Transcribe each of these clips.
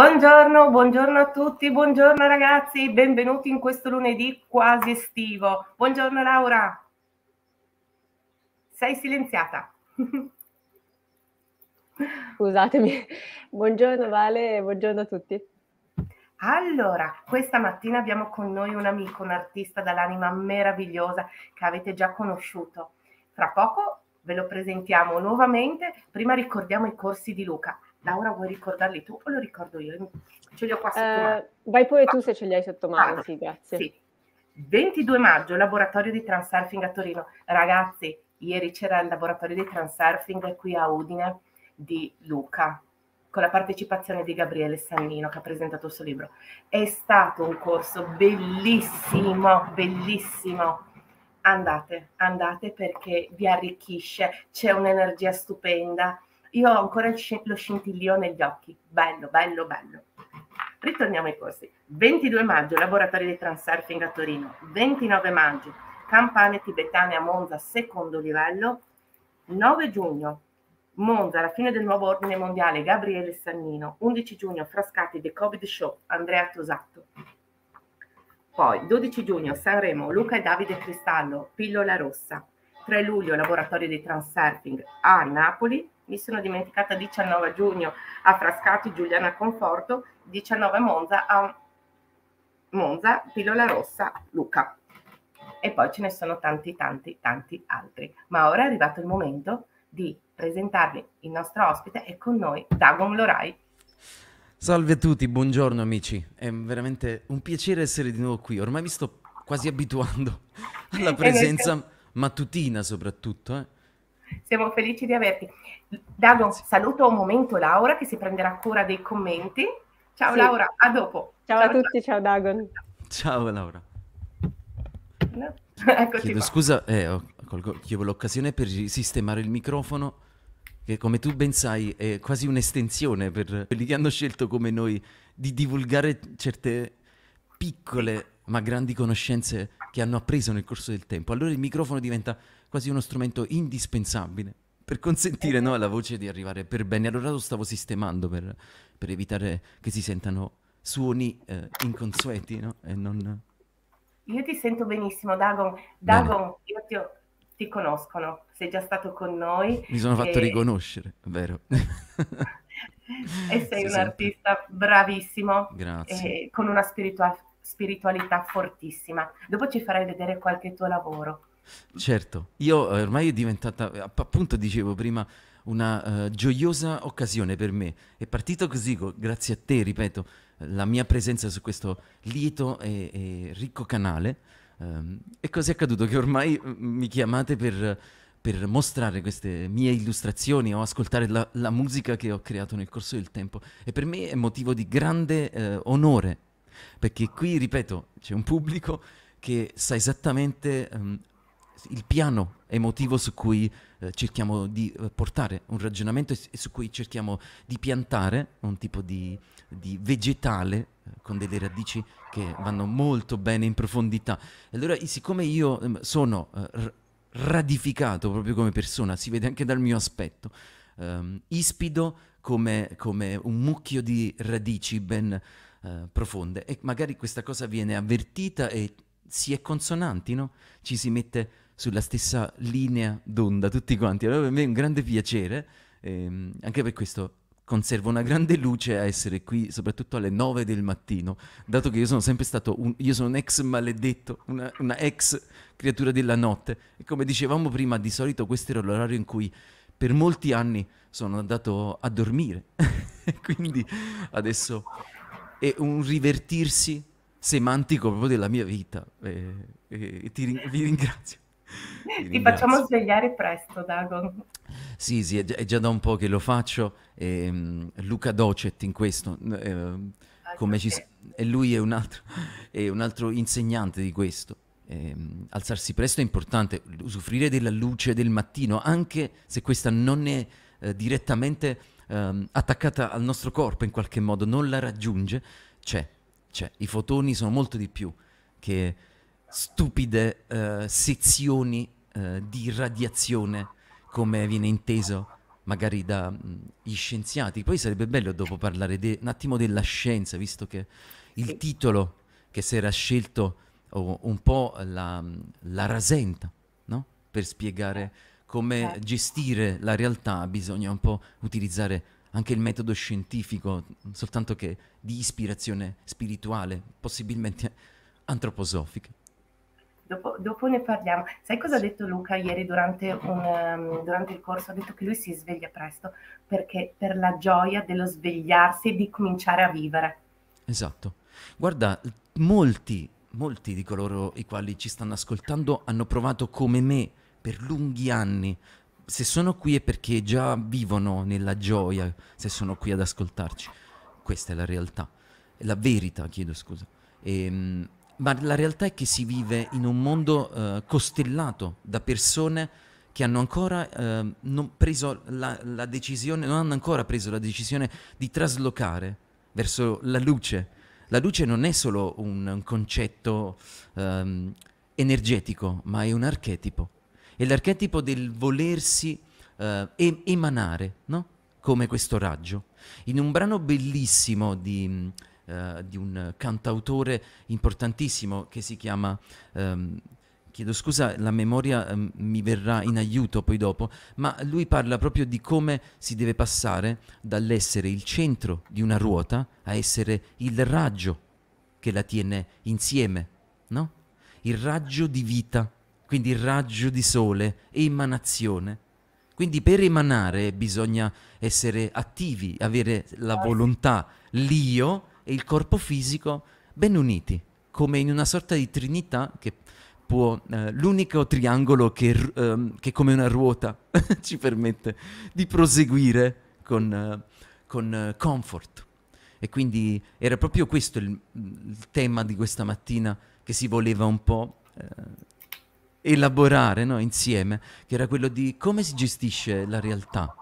Buongiorno, buongiorno a tutti, buongiorno ragazzi, benvenuti in questo lunedì quasi estivo. Buongiorno Laura. Sei silenziata. Scusatemi. Buongiorno Vale buongiorno a tutti. Allora, questa mattina abbiamo con noi un amico, un artista dall'anima meravigliosa che avete già conosciuto. Fra poco ve lo presentiamo nuovamente, prima ricordiamo i corsi di Luca. Laura, vuoi ricordarli tu o lo ricordo io? Ce li ho qua sotto eh, mano. Vai pure Va. tu se ce li hai sotto mano, Vado. sì, grazie. Sì. 22 maggio, laboratorio di transurfing a Torino. Ragazzi, ieri c'era il laboratorio di transurfing qui a Udine di Luca, con la partecipazione di Gabriele Sannino che ha presentato il suo libro. È stato un corso bellissimo, bellissimo. Andate, andate perché vi arricchisce, c'è un'energia stupenda io ho ancora lo scintillio negli occhi. Bello, bello, bello. Ritorniamo ai corsi. 22 maggio, laboratori di transurfing a Torino. 29 maggio, campane tibetane a Monza, secondo livello. 9 giugno, Monza, la fine del nuovo ordine mondiale, Gabriele Sannino. 11 giugno, Frascati, The Covid Show, Andrea Tosatto. Poi, 12 giugno, Sanremo, Luca e Davide Cristallo, Pillola Rossa. 3 luglio, laboratorio di transurfing a Napoli mi sono dimenticata 19 giugno a Frascati, Giuliana Conforto, 19 Monza a Monza, Pillola Rossa, Luca. E poi ce ne sono tanti, tanti, tanti altri. Ma ora è arrivato il momento di presentarvi il nostro ospite e con noi Dagon Lorai. Salve a tutti, buongiorno amici, è veramente un piacere essere di nuovo qui, ormai mi sto quasi abituando alla presenza mattutina soprattutto. Eh. Siamo felici di averti. Dado, saluto un momento Laura che si prenderà cura dei commenti. Ciao sì. Laura, a dopo. Ciao, ciao a tutti, ciao Dagon. Ciao Laura. No. Chiedo qua. scusa, eh, colgo, chiedo l'occasione per sistemare il microfono che come tu ben sai è quasi un'estensione per quelli che hanno scelto come noi di divulgare certe piccole ma grandi conoscenze che hanno appreso nel corso del tempo. Allora il microfono diventa quasi uno strumento indispensabile per consentire alla voce di arrivare per bene. Allora lo stavo sistemando per, per evitare che si sentano suoni eh, inconsueti no? e non... Io ti sento benissimo, Dagon. Dagon, io ti, ho, ti, conoscono, sei già stato con noi. Mi sono fatto e... riconoscere, vero. e sei si un sente. artista bravissimo, Grazie. Eh, con una spiritual- spiritualità fortissima. Dopo ci farai vedere qualche tuo lavoro. Certo, io eh, ormai è diventata, eh, appunto dicevo prima, una uh, gioiosa occasione per me. È partito così, grazie a te, ripeto, la mia presenza su questo lieto e, e ricco canale. Um, e così è accaduto che ormai mm, mi chiamate per, per mostrare queste mie illustrazioni o ascoltare la, la, musica che ho creato nel corso del tempo. E per me è motivo di grande eh, onore perché qui, ripeto, c'è un pubblico che sa esattamente um, il piano emotivo su cui eh, cerchiamo di eh, portare un ragionamento e su cui cerchiamo di piantare un tipo di, di vegetale eh, con delle radici che vanno molto bene in profondità. Allora, siccome io ehm, sono eh, radificato proprio come persona, si vede anche dal mio aspetto, ehm, ispido come, come, un mucchio di radici ben eh, profonde e magari questa cosa viene avvertita e si è consonanti, no? Ci si mette sulla stessa linea d'onda tutti quanti. Allora per me è un grande piacere, ehm, anche per questo conservo una grande luce a essere qui, soprattutto alle 9 del mattino, dato che io sono sempre stato un, io sono un ex maledetto, una, una ex creatura della notte. E come dicevamo prima, di solito questo era l'orario in cui per molti anni sono andato a dormire. Quindi adesso e un rivertirsi semantico proprio della mia vita. E, e ti rin- vi ringrazio. Ti, ti facciamo svegliare presto, Dagon. Sì, sì, è già, è già da un po' che lo faccio. E, ehm, Luca Docet in questo, eh, come ci, e lui è un, altro, è un altro insegnante di questo. E, ehm, alzarsi presto è importante, usufruire della luce del mattino, anche se questa non è eh, direttamente ehm, attaccata al nostro corpo in qualche modo, non la raggiunge, c'è, c'è. I fotoni sono molto di più che stupide eh, sezioni eh, di radiazione come viene inteso magari dagli mm, scienziati. Poi sarebbe bello dopo parlare de- un attimo della scienza, visto che il titolo che si era scelto oh, un po' la, la rasenta, no? Per spiegare eh come eh. gestire la realtà bisogna un po' utilizzare anche il metodo scientifico, soltanto che di ispirazione spirituale, possibilmente antroposofica. Dopo, dopo, ne parliamo. Sai cosa ha detto Luca ieri durante, un, ehm, durante, il corso? Ha detto che lui si sveglia presto perché per la gioia dello svegliarsi e di cominciare a vivere. Esatto. Guarda, molti, molti di coloro i quali ci stanno ascoltando hanno provato come me per lunghi anni. Se sono qui è perché già vivono nella gioia, se sono qui ad ascoltarci. Questa è la realtà, la verità, chiedo scusa. E, ehm, ma la realtà è che si vive in un mondo uh, costellato da persone che hanno ancora uh, non preso la, la, decisione, non hanno ancora preso la decisione di traslocare verso la luce. La luce non è solo un, un concetto um, energetico, ma è un archetipo. È l'archetipo del volersi eh, emanare, no? come questo raggio. In un brano bellissimo di, uh, di un cantautore importantissimo che si chiama... Um, chiedo scusa, la memoria um, mi verrà in aiuto poi dopo, ma lui parla proprio di come si deve passare dall'essere il centro di una ruota a essere il raggio che la tiene insieme, no? Il raggio di vita quindi il raggio di sole, emanazione. Quindi per emanare bisogna essere attivi, avere la volontà, l'io e il corpo fisico ben uniti, come in una sorta di trinità che può, eh, l'unico triangolo che, eh, che, come una ruota ci permette di proseguire con, eh, con eh, comfort. E quindi era proprio questo il, il, tema di questa mattina che si voleva un po' eh, elaborare no, insieme, che era quello di come si gestisce la realtà.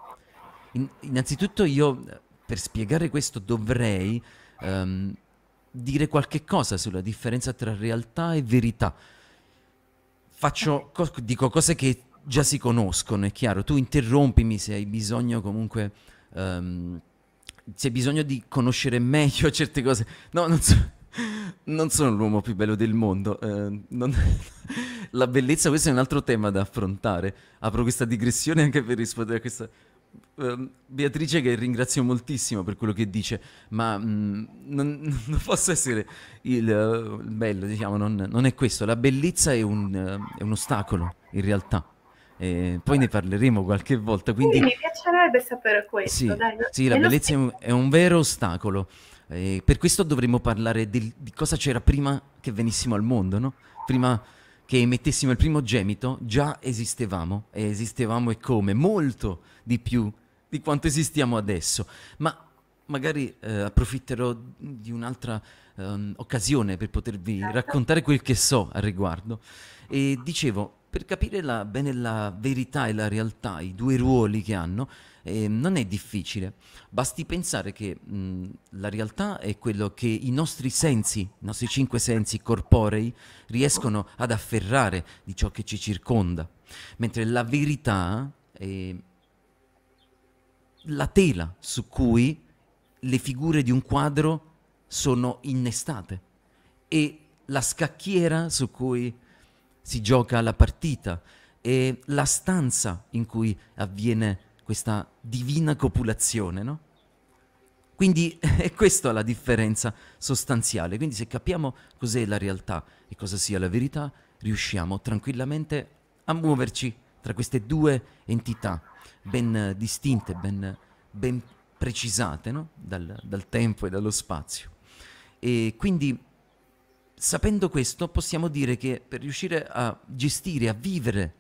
In, innanzitutto io, per spiegare questo, dovrei um, dire qualche cosa sulla differenza tra realtà e verità. Faccio, co- dico cose che già si conoscono, è chiaro, tu interrompimi se hai bisogno comunque... Um, se hai bisogno di conoscere meglio certe cose, no, non so, non sono l'uomo più bello del mondo. Eh, non... la bellezza, questo è un altro tema da affrontare. Apro questa digressione anche per rispondere a questa... Ehm, Beatrice che ringrazio moltissimo per quello che dice, ma mh, mm, non, non, posso essere il, uh, bello, diciamo, non, non, è questo. La bellezza è un, uh, è un ostacolo, in realtà. Eh, poi ne parleremo qualche volta. Quindi... Sì, mi piacerebbe sapere questo. Sì, sì la bellezza è un, è un vero ostacolo. E per questo dovremmo parlare del, di cosa c'era prima che venissimo al mondo, no? Prima che emettessimo il primo gemito, già esistevamo, e esistevamo e come, molto di più di quanto esistiamo adesso. Ma magari eh, approfitterò di un'altra um, occasione per potervi certo. raccontare quel che so al riguardo. E dicevo, per capire la, bene la verità e la realtà, i due ruoli che hanno, eh, non è difficile, basti pensare che mh, mhmm, la realtà è quello che i nostri sensi, i nostri cinque sensi corporei riescono ad afferrare di ciò che ci circonda, mentre la verità è la tela su cui le figure di un quadro sono innestate e la scacchiera su cui si gioca la partita e la stanza in cui avviene questa divina copulazione, no? Quindi è questa la differenza sostanziale. Quindi se capiamo cos'è la realtà e cosa sia la verità, riusciamo tranquillamente a muoverci tra queste due entità ben distinte, ben, ben precisate no? dal, dal tempo e dallo spazio. E quindi sapendo questo possiamo dire che per riuscire a gestire, a vivere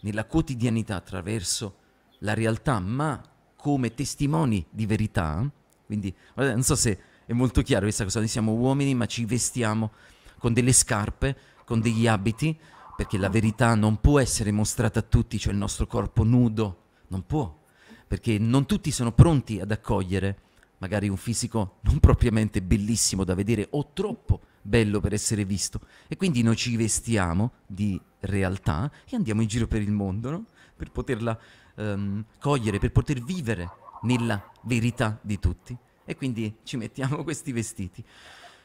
nella quotidianità attraverso la realtà, ma come testimoni di verità. Quindi, non so se è molto chiaro questa cosa, noi siamo uomini ma ci vestiamo con delle scarpe, con degli abiti, perché la verità non può essere mostrata a tutti, cioè il nostro corpo nudo, non può, perché non tutti sono pronti ad accogliere magari un fisico non propriamente bellissimo da vedere o troppo bello per essere visto. E quindi noi ci vestiamo di realtà e andiamo in giro per il mondo, no? Per poterla um, cogliere, per poter vivere nella verità di tutti. E quindi ci mettiamo questi vestiti.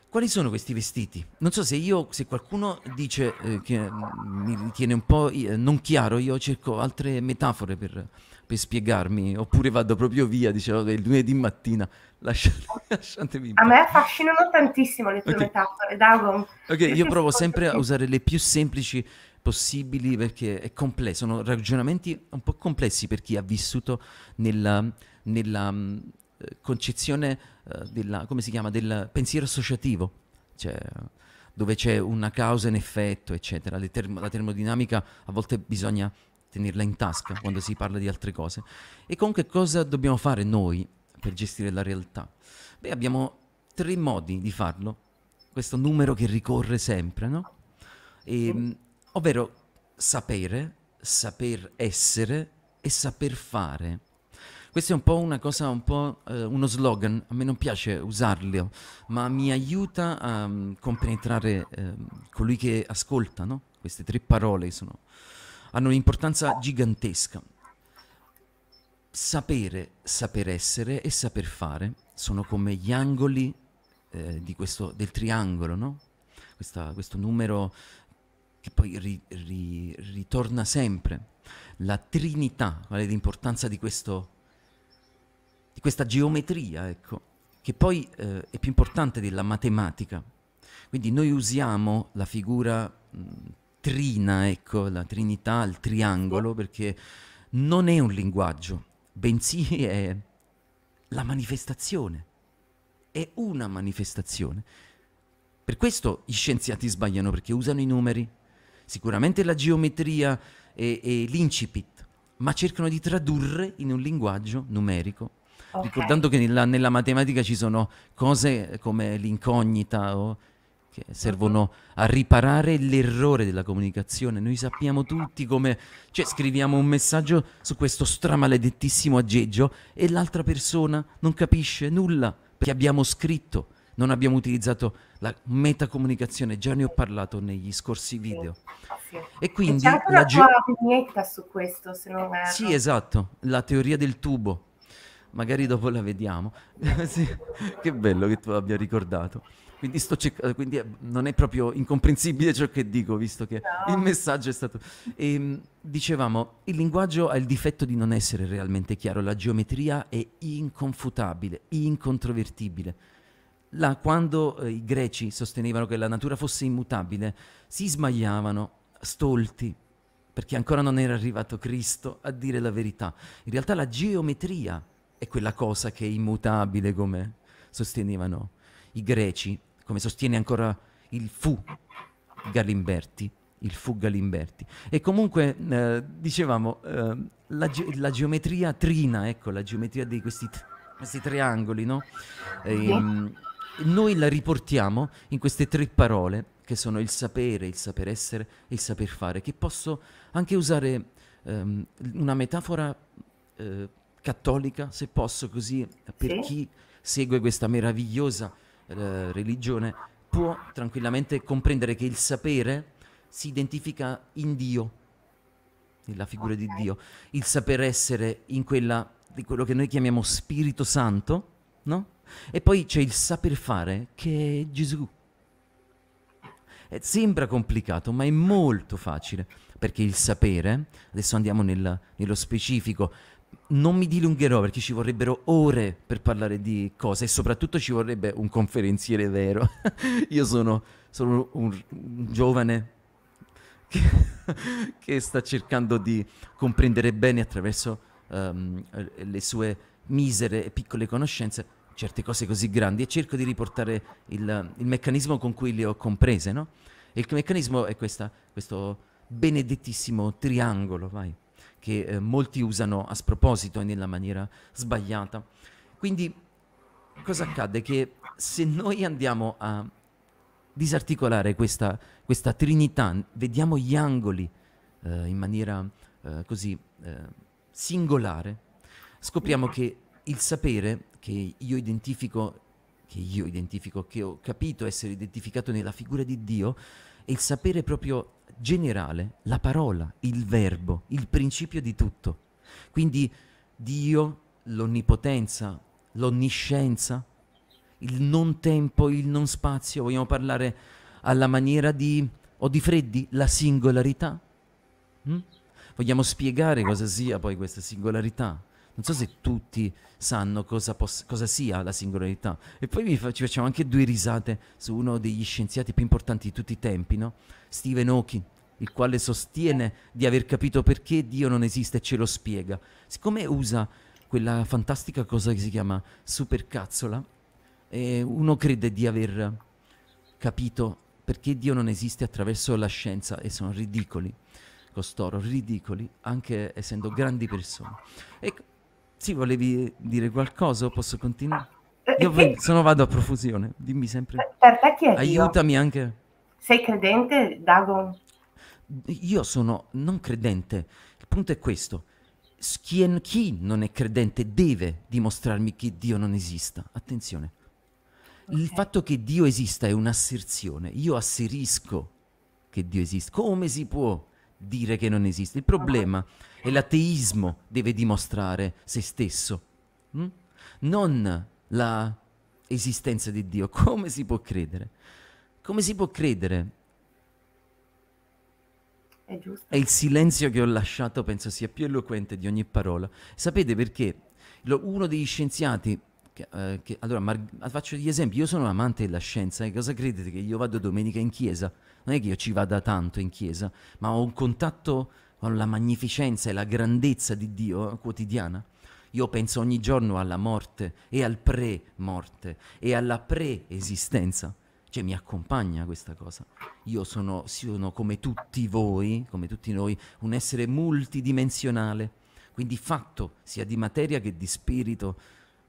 Quali sono questi vestiti? Non so se io, se qualcuno dice eh, che mm, mi ritiene un po' eh, non chiaro, io cerco altre metafore per, per spiegarmi, oppure vado proprio via, dicevo, che il lunedì mattina, lasciate, lasciatemi. A me affascinano tantissimo le tue okay. metafore, Dagon. Ok, io provo sempre a usare le più semplici possibili perché è complesso, sono ragionamenti un po' complessi per chi ha vissuto nella, nella mm, eh, concezione uh, della, chiama, del pensiero associativo, cioè, dove c'è una causa in effetto, eccetera. Termo, la termodinamica a volte bisogna tenerla in tasca quando si parla di altre cose. E comunque cosa dobbiamo fare noi per gestire la realtà? Beh, abbiamo tre modi di farlo, questo numero che ricorre sempre, no? E, ehm, ovvero sapere, saper essere e saper fare. Questo è un po' una cosa, un po' eh, uno slogan, a me non piace usarlo, ma mi aiuta a um, compenetrare eh, colui che ascolta, no? Queste tre parole sono, hanno un'importanza gigantesca. Sapere, saper essere e saper fare sono come gli angoli eh, questo, del triangolo, no? Questa, questo numero che poi ri, ri, ritorna sempre, la Trinità, qual è l'importanza di, questo, di questa geometria, ecco, che poi eh, è più importante della matematica. Quindi noi usiamo la figura mh, mm, trina, ecco, la Trinità, il triangolo, perché non è un linguaggio, bensì è la manifestazione, è una manifestazione. Per questo gli scienziati sbagliano perché usano i numeri, sicuramente la geometria e, e l'incipit, ma cercano di tradurre in un linguaggio numerico. Okay. Ricordando che nella, nella, matematica ci sono cose come l'incognita o, oh, che servono mhm. a riparare l'errore della comunicazione. Noi sappiamo tutti come, cioè scriviamo un messaggio su questo stramaledettissimo aggeggio e l'altra persona non capisce nulla perché abbiamo scritto non abbiamo utilizzato la metacomunicazione, già ne ho parlato negli scorsi video. Sì, ah, sì. E quindi... E la una vignetta su questo, se non erro. Sì, esatto, la teoria del tubo. Magari dopo la vediamo. sì. Che bello che tu abbia ricordato. Quindi, cerc- quindi, non è proprio incomprensibile ciò che dico, visto che no. il messaggio è stato... E, ehm, dicevamo, il linguaggio ha il difetto di non essere realmente chiaro, la geometria è inconfutabile, incontrovertibile la, quando eh, i greci sostenevano che la natura fosse immutabile, si sbagliavano, stolti, perché ancora non era arrivato Cristo a dire la verità. In realtà la geometria è quella cosa che è immutabile, come sostenevano i greci, come sostiene ancora il fu Galimberti, il fu Galimberti. E comunque, eh, dicevamo, eh, la, ge- la, geometria trina, ecco, la geometria di questi, t- questi triangoli, no? E, ehm, noi la riportiamo in queste tre parole che sono il sapere, il saper essere e il saper fare, che posso anche usare um, una metafora uh, cattolica, se posso così, per sì. chi segue questa meravigliosa uh, religione, può tranquillamente comprendere che il sapere si identifica in Dio, nella figura okay. di Dio, il saper essere in quella, di quello che noi chiamiamo Spirito Santo, no? E poi c'è il saper fare che è Gesù. E eh, sembra complicato, ma è molto facile, perché il sapere, adesso andiamo nel, nello specifico, non mi dilungherò perché ci vorrebbero ore per parlare di cose e soprattutto ci vorrebbe un conferenziere vero. Io sono, sono un, un, giovane che, che, sta cercando di comprendere bene attraverso um, le sue misere e piccole conoscenze certe cose così grandi e cerco di riportare il, il meccanismo con cui le ho comprese, no? il meccanismo è questa, questo benedettissimo triangolo, vai, che eh, molti usano a sproposito e nella maniera sbagliata. Quindi cosa accade? Che se noi andiamo a disarticolare questa, questa trinità, vediamo gli angoli eh, in maniera eh, così eh, singolare, scopriamo che il sapere che io identifico, che io identifico, che ho capito essere identificato nella figura di Dio, è il sapere proprio generale, la parola, il verbo, il principio di tutto. Quindi Dio, l'onnipotenza, l'onniscienza, il non tempo, il non spazio, vogliamo parlare alla maniera di o di Freddi, la singolarità? Mm? Vogliamo spiegare cosa sia poi questa singolarità? non so se tutti sanno cosa, poss- cosa sia la singolarità. E poi fa- ci facciamo anche due risate su uno degli scienziati più importanti di tutti i tempi, no? Stephen Hawking, il quale sostiene di aver capito perché Dio non esiste e ce lo spiega. Siccome usa quella fantastica cosa che si chiama supercazzola, eh, uno crede di aver capito perché Dio non esiste attraverso la scienza e sono ridicoli costoro, ridicoli, anche essendo grandi persone. Ecco, sì, volevi dire qualcosa o posso continuare? Ah, eh, Io sì. sono vado a profusione, dimmi sempre. Per te chi è Aiutami Dio? anche. Sei credente, Dagon? Io sono non credente. Il punto è questo. Chi, chi non è credente deve dimostrarmi che Dio non esista. Attenzione. Okay. Il fatto che Dio esista è un'asserzione. Io asserisco che Dio esiste. Come si può dire che non esiste? Il ah. problema... Okay e l'ateismo deve dimostrare se stesso, hm? non la esistenza di Dio. Come si può credere? Come si può credere? È, è il silenzio che ho lasciato penso sia più eloquente di ogni parola. Sapete perché? Lo, uno degli scienziati che, eh, che, allora, Mar faccio degli esempi. Io sono un amante della scienza. E eh, cosa credete? Che io vado domenica in chiesa? Non è che io ci vada tanto in chiesa, ma ho un contatto la magnificenza e la grandezza di Dio quotidiana. Io penso ogni giorno alla morte e al pre-morte e alla pre-esistenza. Cioè mi accompagna questa cosa. Io sono, sono come tutti voi, come tutti noi, un essere multidimensionale, quindi fatto sia di materia che di spirito.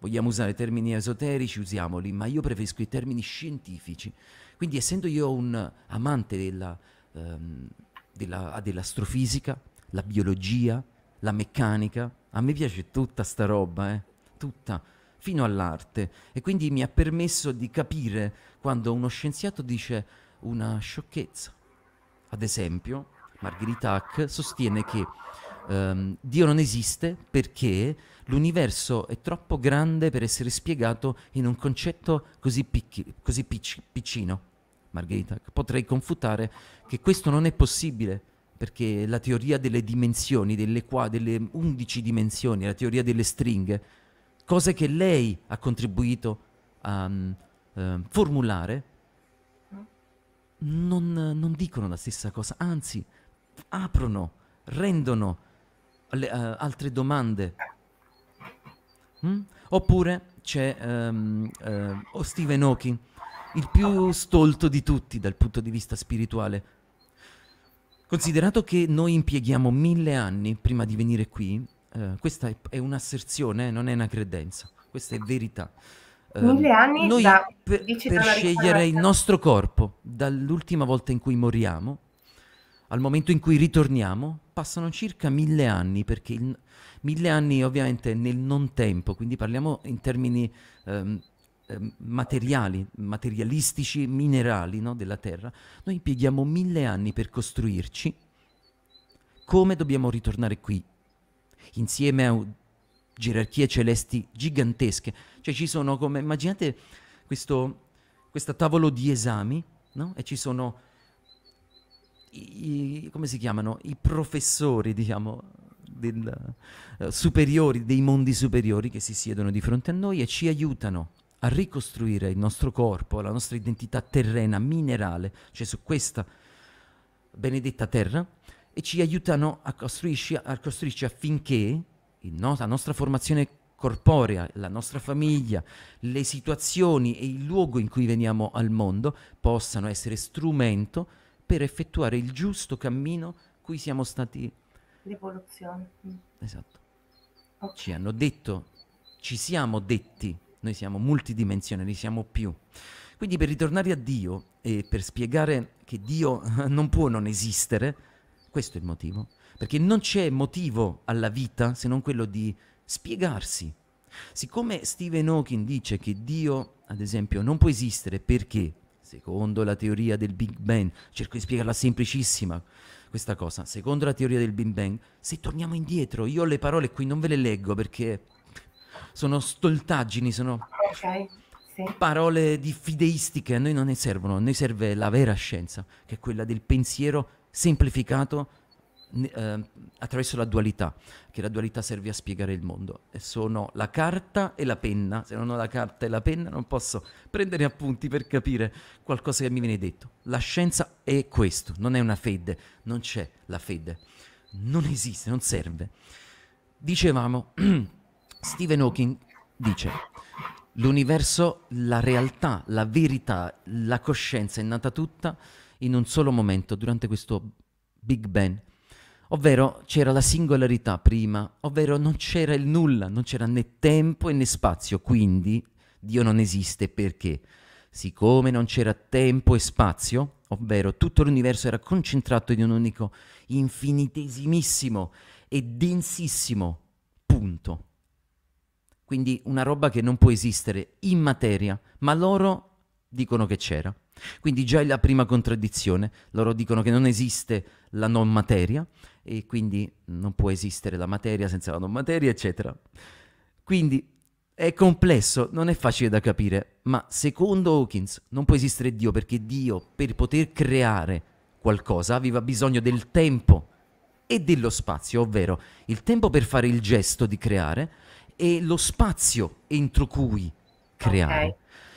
Vogliamo usare termini esoterici, usiamoli, ma io preferisco i termini scientifici. Quindi essendo io un amante della... Um, della, ha dell'astrofisica, la biologia, la meccanica. A me piace tutta sta roba, eh? tutta, fino all'arte. E quindi mi ha permesso di capire quando uno scienziato dice una sciocchezza. Ad esempio, Margherita Hack sostiene che ehm, Dio non esiste perché l'universo è troppo grande per essere spiegato in un concetto così, picchi, così picci, piccino. Margherita, potrei confutare che questo non è possibile perché la teoria delle dimensioni, delle, qua, delle 11 dimensioni, la teoria delle stringhe, cose che lei ha contribuito a um, uh, formulare, non, non, dicono la stessa cosa, anzi aprono, rendono le, uh, altre domande. Mm? Oppure c'è um, uh, Stephen Hawking il più stolto di tutti dal punto di vista spirituale. Considerato che noi impieghiamo mille anni prima di venire qui, eh, questa è, è un'asserzione, eh, non è una credenza, questa è verità. Eh, mille anni noi da, per, per scegliere il nostro corpo, dall'ultima volta in cui moriamo al momento in cui ritorniamo, passano circa mille anni, perché il, mille anni ovviamente nel non tempo, quindi parliamo in termini ehm, Ehm, materiali, materialistici, minerali no, della Terra, noi impieghiamo mille anni per costruirci come dobbiamo ritornare qui, insieme a gerarchie celesti gigantesche. Cioè ci sono come, immaginate questo, questo tavolo di esami, no? E ci sono, i, i, come si chiamano, i professori, diciamo, del, eh, superiori, dei mondi superiori che si siedono di fronte a noi e ci aiutano a ricostruire il nostro corpo, la nostra identità terrena, minerale, cioè su questa benedetta terra, e ci aiutano a costruirci, a costruirci affinché no- la nostra formazione corporea, la nostra famiglia, le situazioni e il luogo in cui veniamo al mondo possano essere strumento per effettuare il giusto cammino cui siamo stati... L'evoluzione. Mm. Esatto. Okay. Ci hanno detto, ci siamo detti noi siamo multidimensionali, siamo più. Quindi per ritornare a Dio e per spiegare che Dio non può non esistere, questo è il motivo, perché non c'è motivo alla vita se non quello di spiegarsi. Siccome Stephen Hawking dice che Dio, ad esempio, non può esistere perché, secondo la teoria del Big Bang, cerco di spiegarla semplicissima, questa cosa, secondo la teoria del Big Bang, se torniamo indietro, io le parole qui non ve le leggo perché sono stoltaggini, sono okay, sì. parole diffideistiche, a noi non ne servono, a noi serve la vera scienza, che è quella del pensiero semplificato eh, attraverso la dualità, che la dualità serve a spiegare il mondo. E sono la carta e la penna, se non ho la carta e la penna non posso prendere appunti per capire qualcosa che mi viene detto. La scienza è questo, non è una fede, non c'è la fede, non esiste, non serve. Dicevamo... Stephen Hawking dice, l'universo, la realtà, la verità, la coscienza è nata tutta in un solo momento, durante questo Big Bang. Ovvero c'era la singolarità prima, ovvero non c'era il nulla, non c'era né tempo né spazio, quindi Dio non esiste perché? Siccome non c'era tempo e spazio, ovvero tutto l'universo era concentrato in un unico infinitesimissimo e densissimo punto quindi una roba che non può esistere in materia, ma loro dicono che c'era. Quindi già è la prima contraddizione, loro dicono che non esiste la non materia e quindi non può esistere la materia senza la non materia, eccetera. Quindi è complesso, non è facile da capire, ma secondo Hawkins non può esistere Dio perché Dio per poter creare qualcosa aveva bisogno del tempo e dello spazio, ovvero il tempo per fare il gesto di creare e lo spazio entro cui creare. Okay.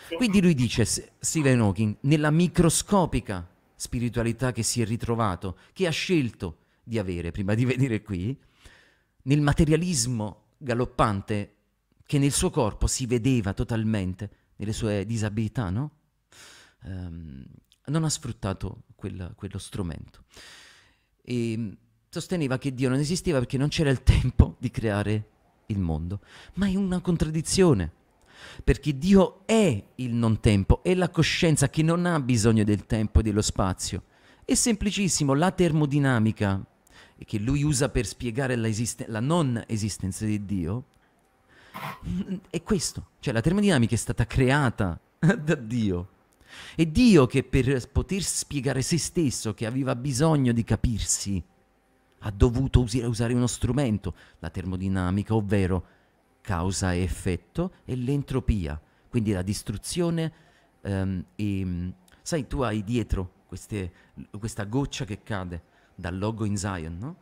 Sì. Quindi lui dice, Stephen Hawking, nella microscopica spiritualità che si è ritrovato, che ha scelto di avere prima di venire qui, nel materialismo galoppante che nel suo corpo si vedeva totalmente, nelle sue disabilità, no? Um, non ha sfruttato quella, quello strumento. E sosteneva che Dio non esisteva perché non c'era il tempo di creare il mondo, ma è una contraddizione. Perché Dio è il non tempo, è la coscienza che non ha bisogno del tempo e dello spazio. È semplicissimo, la termodinamica che lui usa per spiegare la, esisten- la non esistenza di Dio è questo. Cioè la termodinamica è stata creata da Dio. È Dio che per poter spiegare se stesso, che aveva bisogno di capirsi, ha dovuto usare uno strumento, la termodinamica, ovvero causa e effetto e l'entropia, quindi la distruzione. Um, e, sai, tu hai dietro queste, questa goccia che cade dal logo in Zion, no?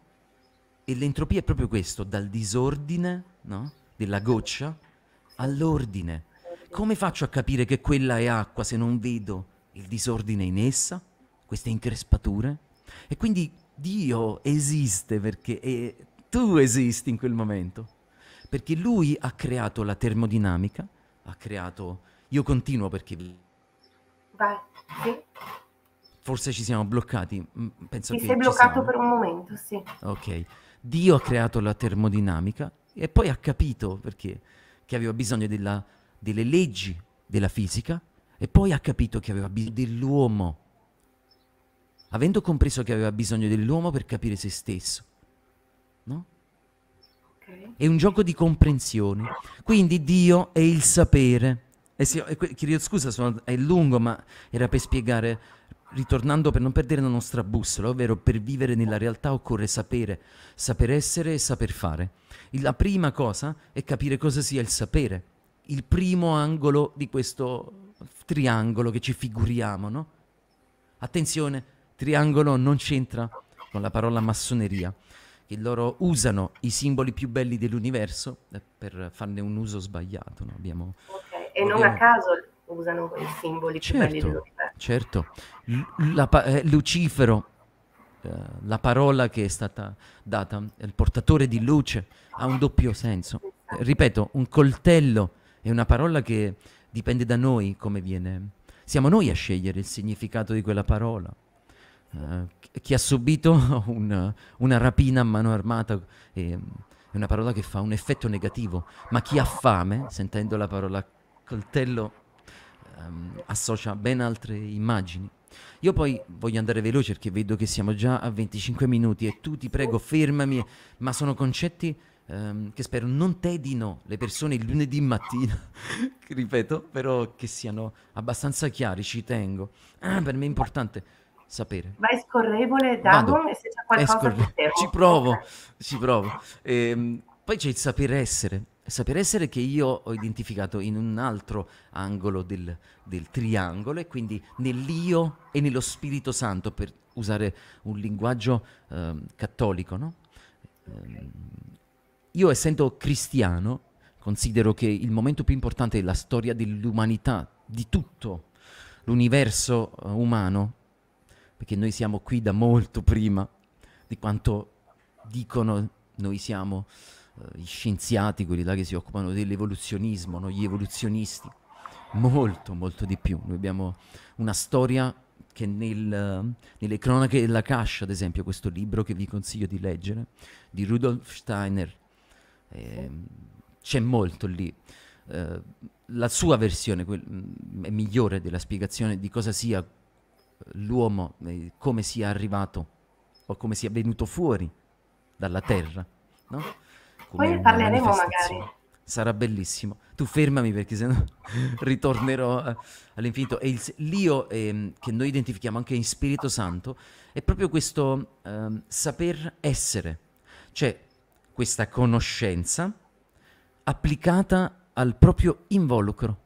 E l'entropia è proprio questo, dal disordine no? della goccia all'ordine. Come faccio a capire che quella è acqua se non vedo il disordine in essa, queste increspature? E quindi Dio esiste perché è, tu esisti in quel momento, perché lui ha creato la termodinamica, ha creato... Io continuo perché... Vai, sì. Forse ci siamo bloccati, mm, penso Ti che... sei bloccato per un momento, sì. Ok. Dio ha creato la termodinamica e poi ha capito perché che aveva bisogno della, delle leggi della fisica e poi ha capito che aveva bisogno dell'uomo avendo compreso che aveva bisogno dell'uomo per capire se stesso. No? È un gioco di comprensione. Quindi Dio è il sapere. E se, e, chiedo scusa, sono, è lungo, ma era per spiegare, ritornando per non perdere la nostra bussola, ovvero per vivere nella realtà occorre sapere, saper essere e saper fare. La prima cosa è capire cosa sia il sapere, il primo angolo di questo triangolo che ci figuriamo, no? Attenzione, triangolo non c'entra con la parola massoneria, che loro usano i simboli più belli dell'universo eh, per farne un uso sbagliato. No? Abbiamo, okay. E abbiamo... non a caso usano i simboli certo, più belli certo, dell'universo. Certo, L pa eh, Lucifero, eh, la parola che è stata data, il portatore di luce, ha un doppio senso. Eh, ripeto, un coltello è una parola che dipende da noi come viene. Siamo noi a scegliere il significato di quella parola. Eh, chi ha subito un, una rapina a mano armata eh, è una parola che fa un effetto negativo, ma chi ha fame, sentendo la parola coltello, ehm, associa ben altre immagini. Io poi voglio andare veloce perché vedo che siamo già a 25 minuti e tu ti prego fermami, ma sono concetti ehm, che spero non tedino le persone il lunedì mattina, ripeto, però che siano abbastanza chiari, ci tengo. Ah, per me è importante sapere. Ma è scorrevole, Dagon, e se c'è qualcosa che Ci provo, okay. ci provo. Ehm, poi c'è il saper essere. Il saper essere che io ho identificato in un altro angolo del, del triangolo e quindi nell'io e nello Spirito Santo, per usare un linguaggio eh, cattolico, no? ehm, io essendo cristiano considero che il momento più importante della storia dell'umanità, di tutto l'universo eh, umano, perché noi siamo qui da molto prima di quanto dicono noi siamo eh, gli scienziati, quelli là che si occupano dell'evoluzionismo, no? gli evoluzionisti, molto molto di più. Noi abbiamo una storia che nel, nelle cronache della Cascia, ad esempio, questo libro che vi consiglio di leggere, di Rudolf Steiner, eh, c'è molto lì. Eh, la sua versione mm, è migliore della spiegazione di cosa sia l'uomo, eh, come sia arrivato o come sia venuto fuori dalla terra, no? Come Poi parleremo magari. Sarà bellissimo. Tu fermami perché sennò ritornerò eh, all'infinito. E il, l'io eh, che noi identifichiamo anche in Spirito Santo è proprio questo eh, saper essere, cioè questa conoscenza applicata al proprio involucro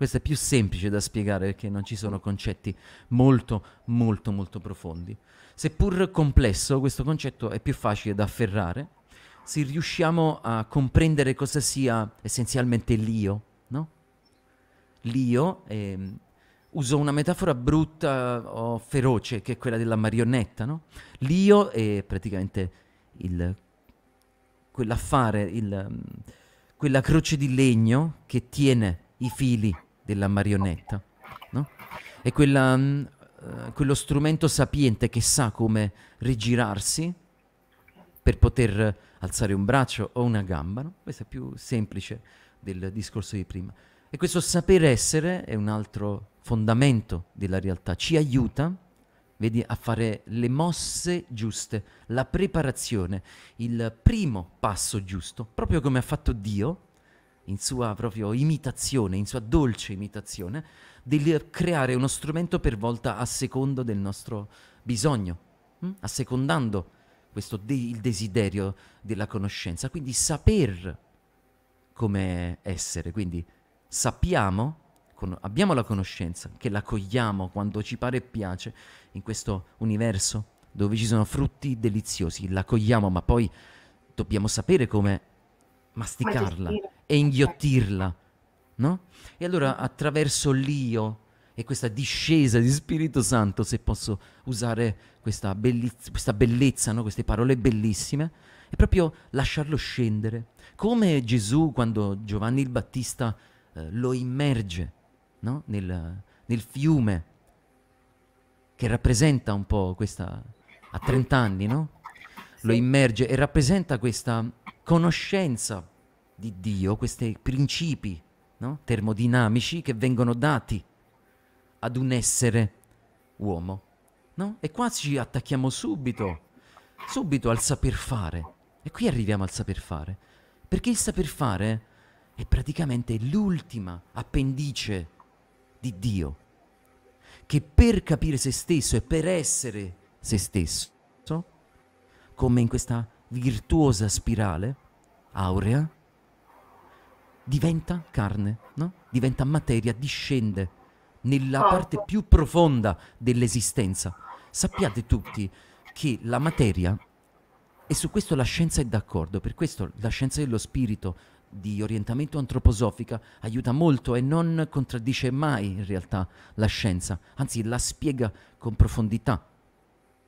questo è più semplice da spiegare perché non ci sono concetti molto, molto, molto profondi. Seppur complesso, questo concetto è più facile da afferrare se riusciamo a comprendere cosa sia essenzialmente l'io, no? L'io, è, ehm, uso una metafora brutta o feroce, che è quella della marionetta, no? L'io è praticamente il, quell'affare, il, quella croce di legno che tiene i fili della marionetta, no? È quella, mh, mm, eh, quello strumento sapiente che sa come rigirarsi per poter eh, alzare un braccio o una gamba, no? Questo è più semplice del discorso di prima. E questo saper essere è un altro fondamento della realtà, ci aiuta, vedi, a fare le mosse giuste, la preparazione, il primo passo giusto, proprio come ha fatto Dio in sua proprio imitazione, in sua dolce imitazione, di creare uno strumento per volta a secondo del nostro bisogno, hm? assecondando questo de- il desiderio della conoscenza. Quindi saper come essere, quindi sappiamo, con- abbiamo la conoscenza, che la cogliamo quando ci pare e piace in questo universo dove ci sono frutti deliziosi, la cogliamo ma poi dobbiamo sapere come masticarla, e inghiottirla, no? E allora attraverso l'io e questa discesa di Spirito Santo, se posso usare questa, belliz- questa bellezza, no? queste parole bellissime, è proprio lasciarlo scendere, come Gesù quando Giovanni il Battista eh, lo immerge no? nel, nel fiume, che rappresenta un po' questa, a 30 anni, no? Lo immerge e rappresenta questa conoscenza di Dio, questi principi no? termodinamici che vengono dati ad un essere uomo. No? E qua ci attacchiamo subito, subito al saper fare. E qui arriviamo al saper fare, perché il saper fare è praticamente l'ultima appendice di Dio, che per capire se stesso e per essere se stesso, come in questa virtuosa spirale aurea, diventa carne, no? diventa materia, discende nella certo. parte più profonda dell'esistenza. Sappiate tutti che la materia, e su questo la scienza è d'accordo, per questo la scienza dello spirito di orientamento antroposofica aiuta molto e non contraddice mai in realtà la scienza, anzi la spiega con profondità,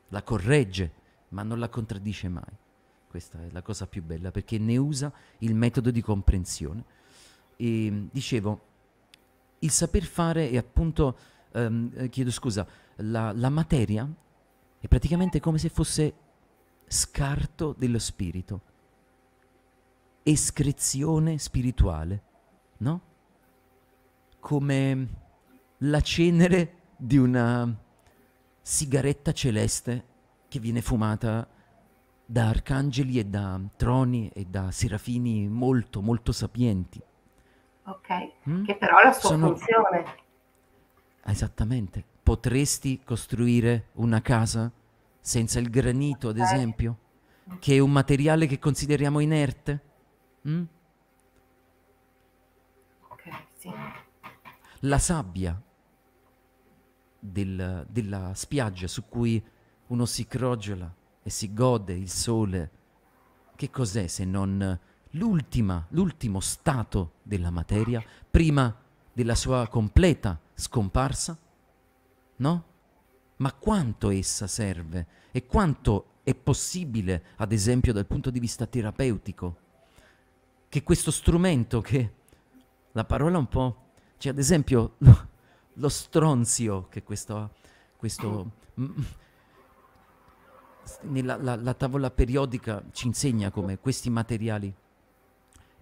la corregge, ma non la contraddice mai. Questa è la cosa più bella perché ne usa il metodo di comprensione. E, dicevo, il saper fare è appunto, ehm, eh, chiedo scusa, la, la materia è praticamente come se fosse scarto dello spirito, escrezione spirituale, no? Come la cenere di una sigaretta celeste che viene fumata da arcangeli e da troni e da serafini molto, molto sapienti ok? Mm? Che però ha la sua Sono... funzione. Esattamente. Potresti costruire una casa senza il granito, okay. ad esempio, che è un materiale che consideriamo inerte? Mm? Ok, sì. La sabbia del, della spiaggia su cui uno si crogiola e si gode il sole, che cos'è se non l'ultimo stato della materia prima della sua completa scomparsa? No? Ma quanto essa serve e quanto è possibile, ad esempio dal punto di vista terapeutico, che questo strumento che la parola un po', cioè ad esempio lo, lo stronzio che questo, questo mm, mm, nella la, la tavola periodica ci insegna come questi materiali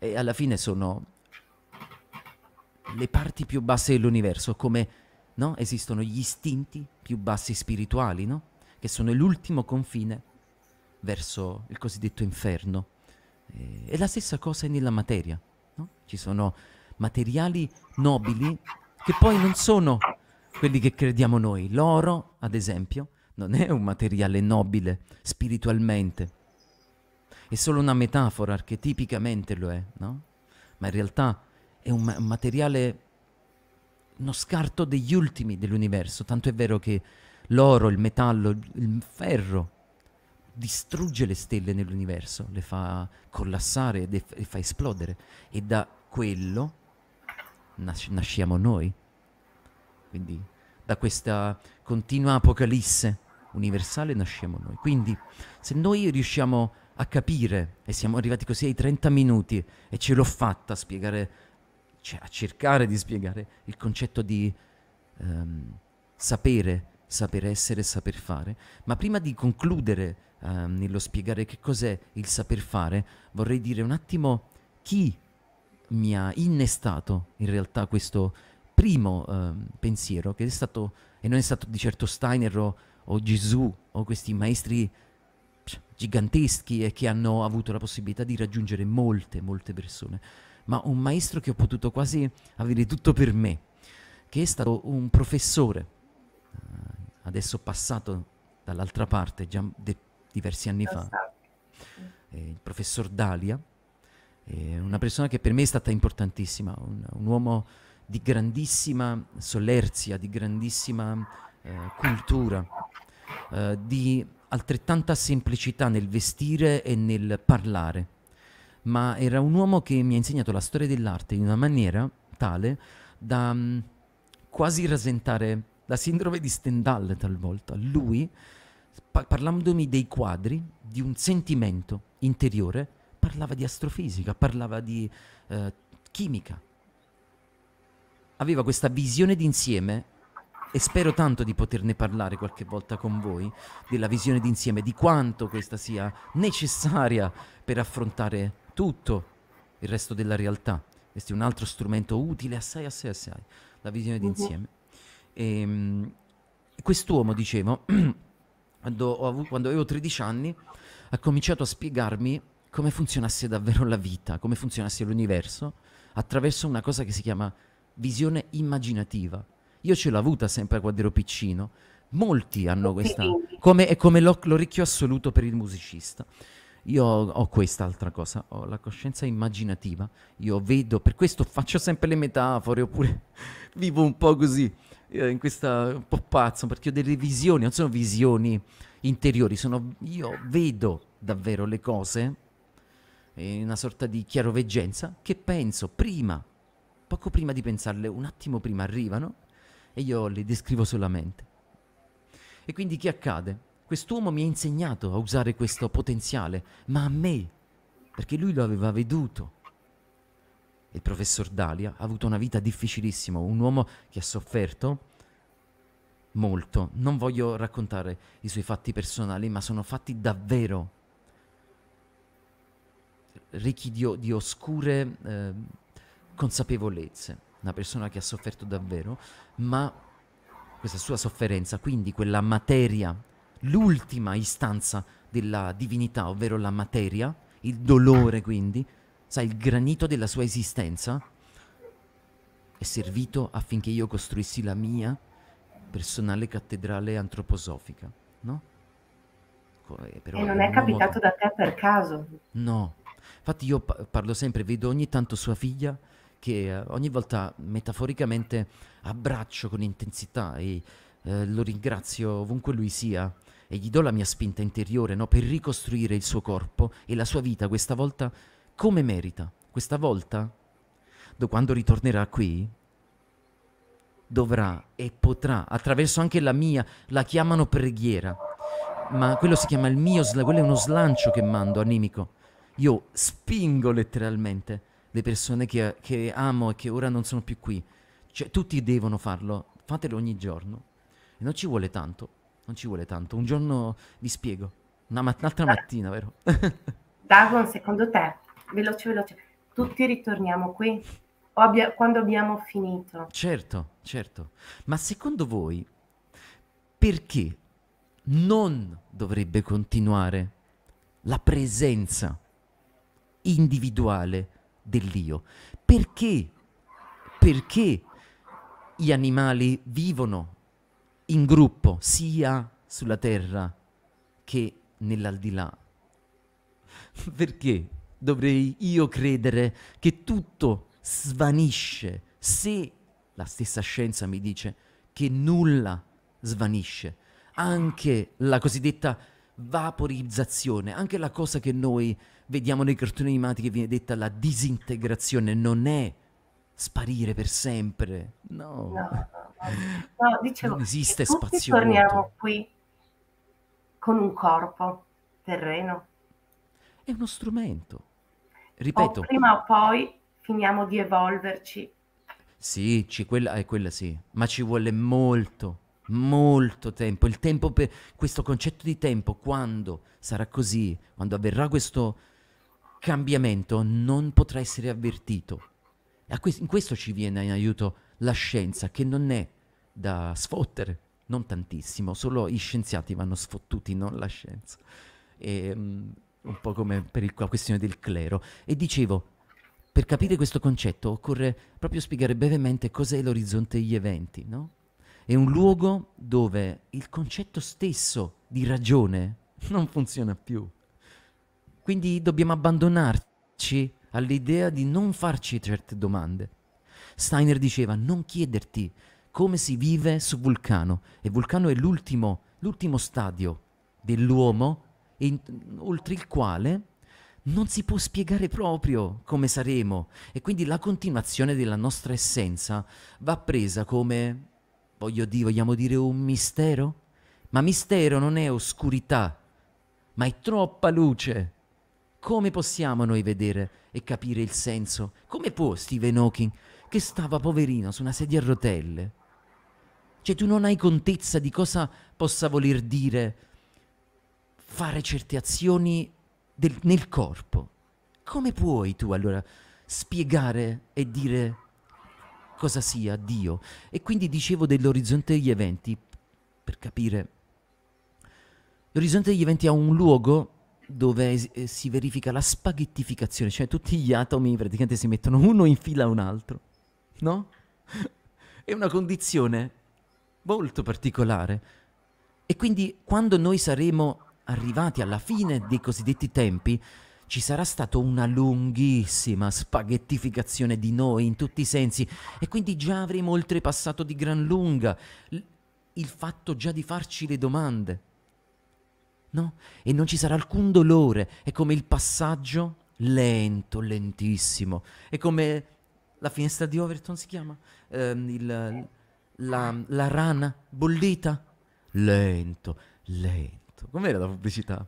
e alla fine sono le parti più basse dell'universo, come no? esistono gli istinti più bassi spirituali, no? che sono l'ultimo confine verso il cosiddetto inferno. E, la stessa cosa è nella materia. No? Ci sono materiali nobili che poi non sono quelli che crediamo noi. L'oro, ad esempio, non è un materiale nobile spiritualmente, è solo una metafora, archetipicamente lo è, no? Ma in realtà è un, materiale, uno scarto degli ultimi dell'universo, tanto è vero che l'oro, il metallo, il ferro distrugge le stelle nell'universo, le fa collassare, le, fa esplodere e da quello nas- nasciamo noi. Quindi da questa continua apocalisse universale nasciamo noi. Quindi se noi riusciamo a a capire e siamo arrivati così ai 30 minuti e ce l'ho fatta a spiegare, cioè a cercare di spiegare il concetto di um, sapere, saper essere, saper fare. Ma prima di concludere um, nello spiegare che cos'è il saper fare, vorrei dire un attimo chi mi ha innestato in realtà questo primo um, pensiero che è stato, e non è stato di certo Steiner o, o Gesù o questi maestri giganteschi e che hanno avuto la possibilità di raggiungere molte, molte persone, ma un maestro che ho potuto quasi avere tutto per me, che è stato un professore, eh, adesso passato dall'altra parte, già de- diversi anni fa, eh, il professor Dalia, eh, una persona che per me è stata importantissima, un, un uomo di grandissima solerzia, di grandissima eh, cultura, eh, di altrettanta semplicità nel vestire e nel parlare, ma era un uomo che mi ha insegnato la storia dell'arte in una maniera tale da mh, mm, quasi rasentare la sindrome di Stendhal talvolta. Lui, pa- parlandomi dei quadri, di un sentimento interiore, parlava di astrofisica, parlava di eh, chimica. Aveva questa visione d'insieme e spero tanto di poterne parlare qualche volta con voi, della visione d'insieme, di quanto questa sia necessaria per affrontare tutto il resto della realtà. Questo è un altro strumento utile assai, assai, assai, la visione mhm. d'insieme. E, ehm, quest'uomo, dicevo, quando, avuto, quando avevo 13 anni, ha cominciato a spiegarmi come funzionasse davvero la vita, come funzionasse l'universo, attraverso una cosa che si chiama visione immaginativa io ce l'ho avuta sempre quando ero piccino. Molti hanno questa, come, è come l'orecchio assoluto per il musicista. Io ho quest'altra cosa, ho la coscienza immaginativa, io vedo, per questo faccio sempre le metafore oppure vivo un po' così, eh, in questa, un po' pazzo, perché ho delle visioni, non sono visioni interiori, sono, io vedo davvero le cose in una sorta di chiaroveggenza che penso prima, poco prima di pensarle, un attimo prima arrivano e io li descrivo solamente. E quindi che accade? Quest'uomo mi ha insegnato a usare questo potenziale, ma a me, perché lui lo aveva veduto. Il professor Dalia ha avuto una vita difficilissima, un uomo che ha sofferto molto. Non voglio raccontare i suoi fatti personali, ma sono fatti davvero ricchi di, di oscure eh, consapevolezze una persona che ha sofferto davvero, ma questa sua sofferenza, quindi quella materia, l'ultima istanza della divinità, ovvero la materia, il dolore quindi, sa, il granito della sua esistenza, è servito affinché io costruissi la mia personale cattedrale antroposofica, no? e, eh, e non è, è capitato uomo... da te per caso. No, infatti io parlo sempre, vedo ogni tanto sua figlia che eh, ogni volta metaforicamente abbraccio con intensità e eh, lo ringrazio ovunque lui sia e gli do la mia spinta interiore no? per ricostruire il suo corpo e la sua vita questa volta come merita. Questa volta, do quando ritornerà qui, dovrà e potrà, attraverso anche la mia, la chiamano preghiera, ma quello si chiama il mio, quello è uno slancio che mando animico. Io spingo letteralmente le persone che, che amo e che ora non sono più qui. Cioè, tutti devono farlo, fatelo ogni giorno. E non ci vuole tanto, non ci vuole tanto. Un giorno vi spiego, Una ma- un'altra eh. mattina, vero? Dagon, secondo te, veloce, veloce, tutti ritorniamo qui? O abbia- quando abbiamo finito? Certo, certo. Ma secondo voi, perché non dovrebbe continuare la presenza individuale dell'io. Perché? Perché gli animali vivono in gruppo sia sulla terra che nell'aldilà? Perché dovrei io credere che tutto svanisce se la stessa scienza mi dice che nulla svanisce, anche la cosiddetta vaporizzazione, anche la cosa che noi vediamo nei cartoni animati che viene detta la disintegrazione, non è sparire per sempre, no. no, no, no. dicevo, non esiste spazio. torniamo qui con un corpo terreno. È uno strumento. Ripeto. O prima o poi finiamo di evolverci. Sì, ci, quella, è eh, quella sì, ma ci vuole molto, molto tempo. Il tempo per questo concetto di tempo, quando sarà così, quando avverrà questo cambiamento non potrà essere avvertito. Que- in questo ci viene in aiuto la scienza, che non è da sfottere, non tantissimo, solo i scienziati vanno sfottuti, non la scienza. E, um, un po' come per il, la questione del clero. E dicevo, per capire questo concetto occorre proprio spiegare brevemente cos'è l'orizzonte degli eventi, no? È un luogo dove il concetto stesso di ragione non funziona più. Quindi dobbiamo abbandonarci all'idea di non farci certe domande. Steiner diceva non chiederti come si vive su Vulcano e Vulcano è l'ultimo, l'ultimo stadio dell'uomo in, oltre il quale non si può spiegare proprio come saremo e quindi la continuazione della nostra essenza va presa come, voglio dire, vogliamo dire un mistero? Ma mistero non è oscurità, ma è troppa luce come possiamo noi vedere e capire il senso? Come può Stephen Hawking, che stava poverino su una sedia a rotelle? Cioè tu non hai contezza di cosa possa voler dire fare certe azioni del, nel corpo. Come puoi tu allora spiegare e dire cosa sia Dio? E quindi dicevo dell'orizzonte degli eventi, per capire. L'orizzonte degli eventi ha un luogo dove eh, si verifica la spaghettificazione, cioè tutti gli atomi praticamente si mettono uno in fila a un altro, no? È una condizione molto particolare. E quindi quando noi saremo arrivati alla fine dei cosiddetti tempi, ci sarà stata una lunghissima spaghettificazione di noi in tutti i sensi e quindi già avremo oltrepassato di gran lunga il fatto già di farci le domande no? E non ci sarà alcun dolore, è come il passaggio lento, lentissimo, è come la finestra di Overton si chiama, ehm, il, la, la rana bollita, lento, lento, com'era la pubblicità?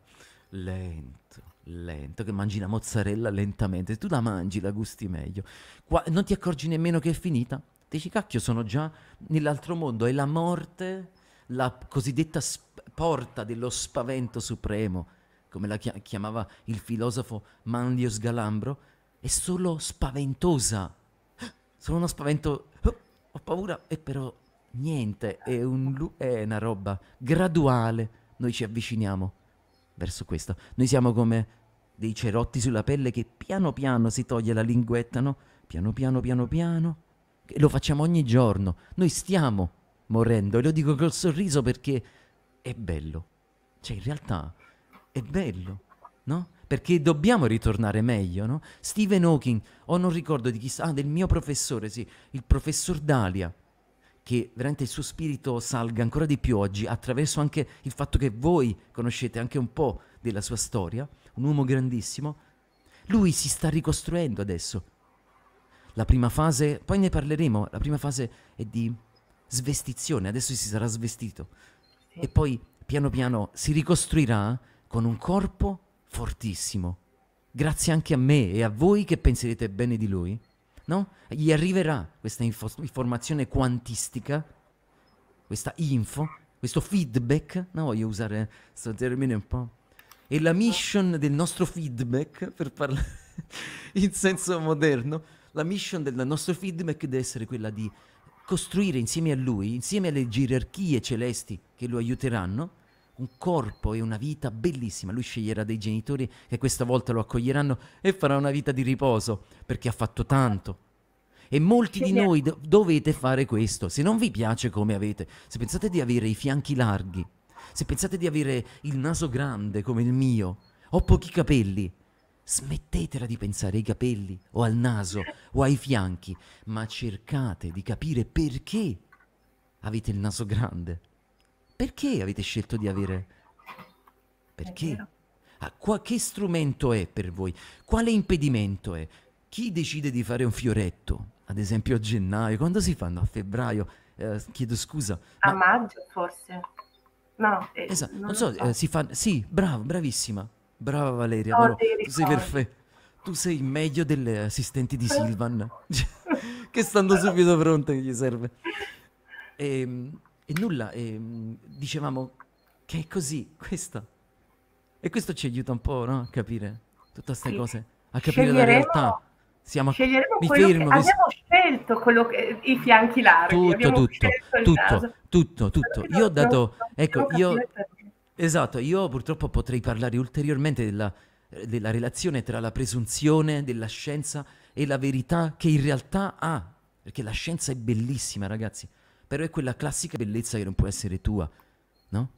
Lento lento, che mangi la mozzarella lentamente, tu la mangi, la gusti meglio. Qua, non ti accorgi nemmeno che è finita. Dici, cacchio, sono già nell'altro mondo, è la morte, la cosiddetta spiritualità porta dello spavento supremo, come la chiamava il filosofo Manlius Galambro, è solo spaventosa. Solo uno spavento... Oh, ho paura, e però niente, è, un, è una roba graduale. Noi ci avviciniamo verso questo. Noi siamo come dei cerotti sulla pelle che piano piano si toglie la linguetta, no? Piano piano piano piano. E lo facciamo ogni giorno. Noi stiamo morendo e lo dico col sorriso perché è bello. Cioè, in realtà è bello, no? Perché dobbiamo ritornare meglio, no? Stephen Hawking, o oh, non ricordo di chi, ah, del mio professore, sì, il professor Dalia, che veramente il suo spirito salga ancora di più oggi, attraverso anche il fatto che voi conoscete anche un po' della sua storia, un uomo grandissimo, lui si sta ricostruendo adesso. La prima fase, poi ne parleremo, la prima fase è di svestizione, adesso si sarà svestito, e poi piano piano si ricostruirà con un corpo fortissimo. Grazie anche a me e a voi che penserete bene di lui, no? Gli arriverà questa info- informazione quantistica, questa info, questo feedback, no? Voglio usare questo termine un po'. E la mission del nostro feedback, per parlare in senso moderno, la mission del nostro feedback deve essere quella di costruire insieme a lui, insieme alle gerarchie celesti che lo aiuteranno, un corpo e una vita bellissima. Lui sceglierà dei genitori che questa volta lo accoglieranno e farà una vita di riposo perché ha fatto tanto. E molti di noi do- dovete fare questo. Se non vi piace come avete, se pensate di avere i fianchi larghi, se pensate di avere il naso grande come il mio, ho pochi capelli, Smettetela di pensare ai capelli o al naso o ai fianchi, ma cercate di capire perché avete il naso grande. Perché avete scelto di avere... Perché? Ah, qua, che strumento è per voi? Quale impedimento è? Chi decide di fare un fioretto? Ad esempio a gennaio, quando si fanno? A febbraio? Eh, chiedo scusa. A ma... maggio forse? No, eh, esatto. non, non so, so. Eh, si fa... Sì, bravo, bravissima. Brava Valeria, però tu sei perfetta. Tu sei meglio delle assistenti di Silvan, che stanno subito pronte, gli serve. E, ehm, e nulla, e, ehm, dicevamo che è così, questa. E questo ci aiuta un po', no? A capire tutte queste sì. cose, a capire la realtà. Siamo a... Sceglieremo mi fermo, che... abbiamo scelto quello che... i fianchi larghi tutto tutto tutto, tutto tutto tutto tutto io ho dato ecco io capire. Esatto, io purtroppo potrei parlare ulteriormente della, della relazione tra la presunzione della scienza e la verità che in realtà ha, perché la scienza è bellissima ragazzi, però è quella classica bellezza che non può essere tua, no?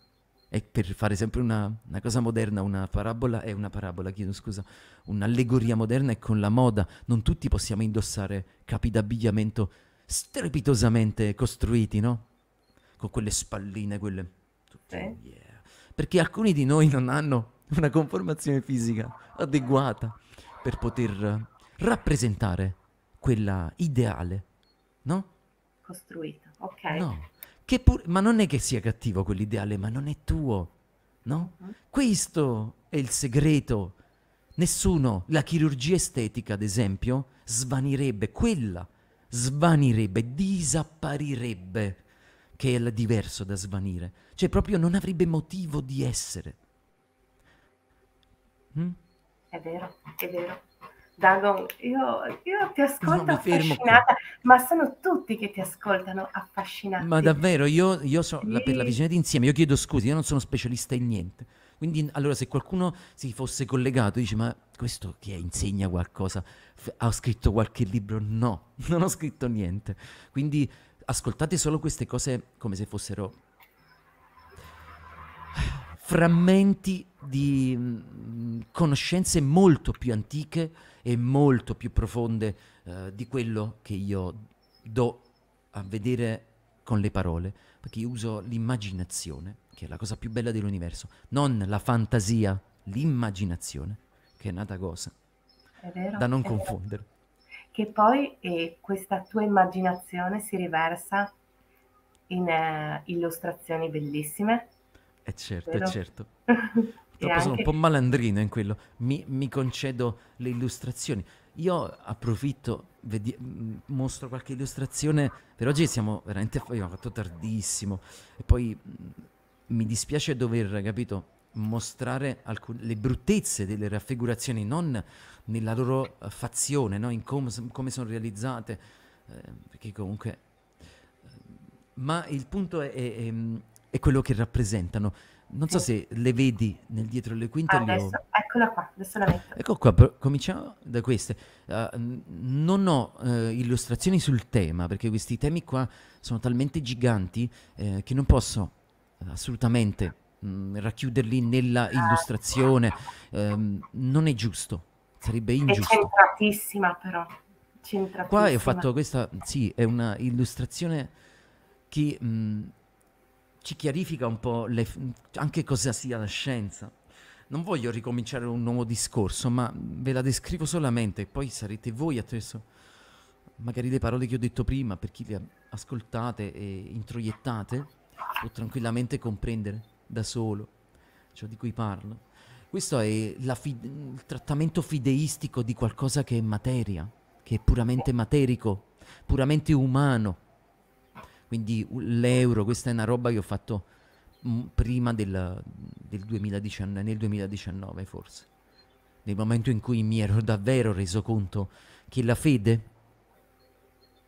E per fare sempre una, una, cosa moderna, una parabola, è una parabola, chiedo scusa, un'allegoria moderna è con la moda, non tutti possiamo indossare capi d'abbigliamento strepitosamente costruiti, no? Con quelle spalline, quelle... eh? yeah perché alcuni di noi non hanno una conformazione fisica adeguata per poter rappresentare quella ideale, no? Costruita, ok. No, pur... ma non è che sia cattivo quell'ideale, ma non è tuo, no? Mm-hmm. Questo è il segreto. Nessuno, la chirurgia estetica ad esempio, svanirebbe, quella svanirebbe, disapparirebbe che è diverso da svanire, cioè proprio non avrebbe motivo di essere. Mm? È vero, è vero. Dagon, io, io, ti ascolto no, affascinata, ma sono tutti che ti ascoltano affascinati. Ma davvero, io, io so, sì. la, per la visione d'insieme, io chiedo scusi, io non sono specialista in niente. Quindi allora se qualcuno si fosse collegato dice ma questo chi Insegna qualcosa? F- ha scritto qualche libro? No, non ho scritto niente. Quindi ascoltate solo queste cose come se fossero frammenti di mm, conoscenze molto più antiche e molto più profonde uh, di quello che io do a vedere con le parole, perché io uso l'immaginazione, che è la cosa più bella dell'universo, non la fantasia, l'immaginazione, che è nata cosa, è vero, da non confondere. Vero che poi eh, questa tua immaginazione si riversa in eh, illustrazioni bellissime. E eh certo, eh, vero? è certo. Purtroppo sono un po' malandrino in quello, mi, mi concedo le illustrazioni. Io approfitto, vedi- mm, mostro qualche illustrazione, per oggi siamo veramente, abbiamo fatto tardissimo e poi mm, mi dispiace dover, capito, mostrare alcune, le bruttezze delle raffigurazioni, non nella loro eh, fazione, no? in com, come sono realizzate, eh, perché comunque... Ehm, ma il punto è, è, ehm, è, quello che rappresentano. Non so se le vedi nel dietro le quinte. Ah, adesso, ho... Eccola qua, adesso la metto. Ecco qua, cominciamo da queste. Uh, non ho uh, illustrazioni sul tema, perché questi temi qua sono talmente giganti eh, che non posso assolutamente Mm, racchiuderli nella esatto. illustrazione, ehm, non è giusto, sarebbe ingiusto. È centratissima però, centratissima. Qua ho fatto questa, sì, è una illustrazione che mh, mm, ci chiarifica un po' le, anche cosa sia la scienza. Non voglio ricominciare un nuovo discorso, ma ve la descrivo solamente poi sarete voi attraverso magari le parole che ho detto prima, per chi le ascoltate e introiettate, può tranquillamente comprendere da solo, ciò cioè di cui parlo. Questo è fi- il trattamento fideistico di qualcosa che è materia, che è puramente materico, puramente umano. Quindi l'euro, questa è una roba che ho fatto m- mm, prima del, del 2019, nel 2019 forse, nel momento in cui mi ero davvero reso conto che la fede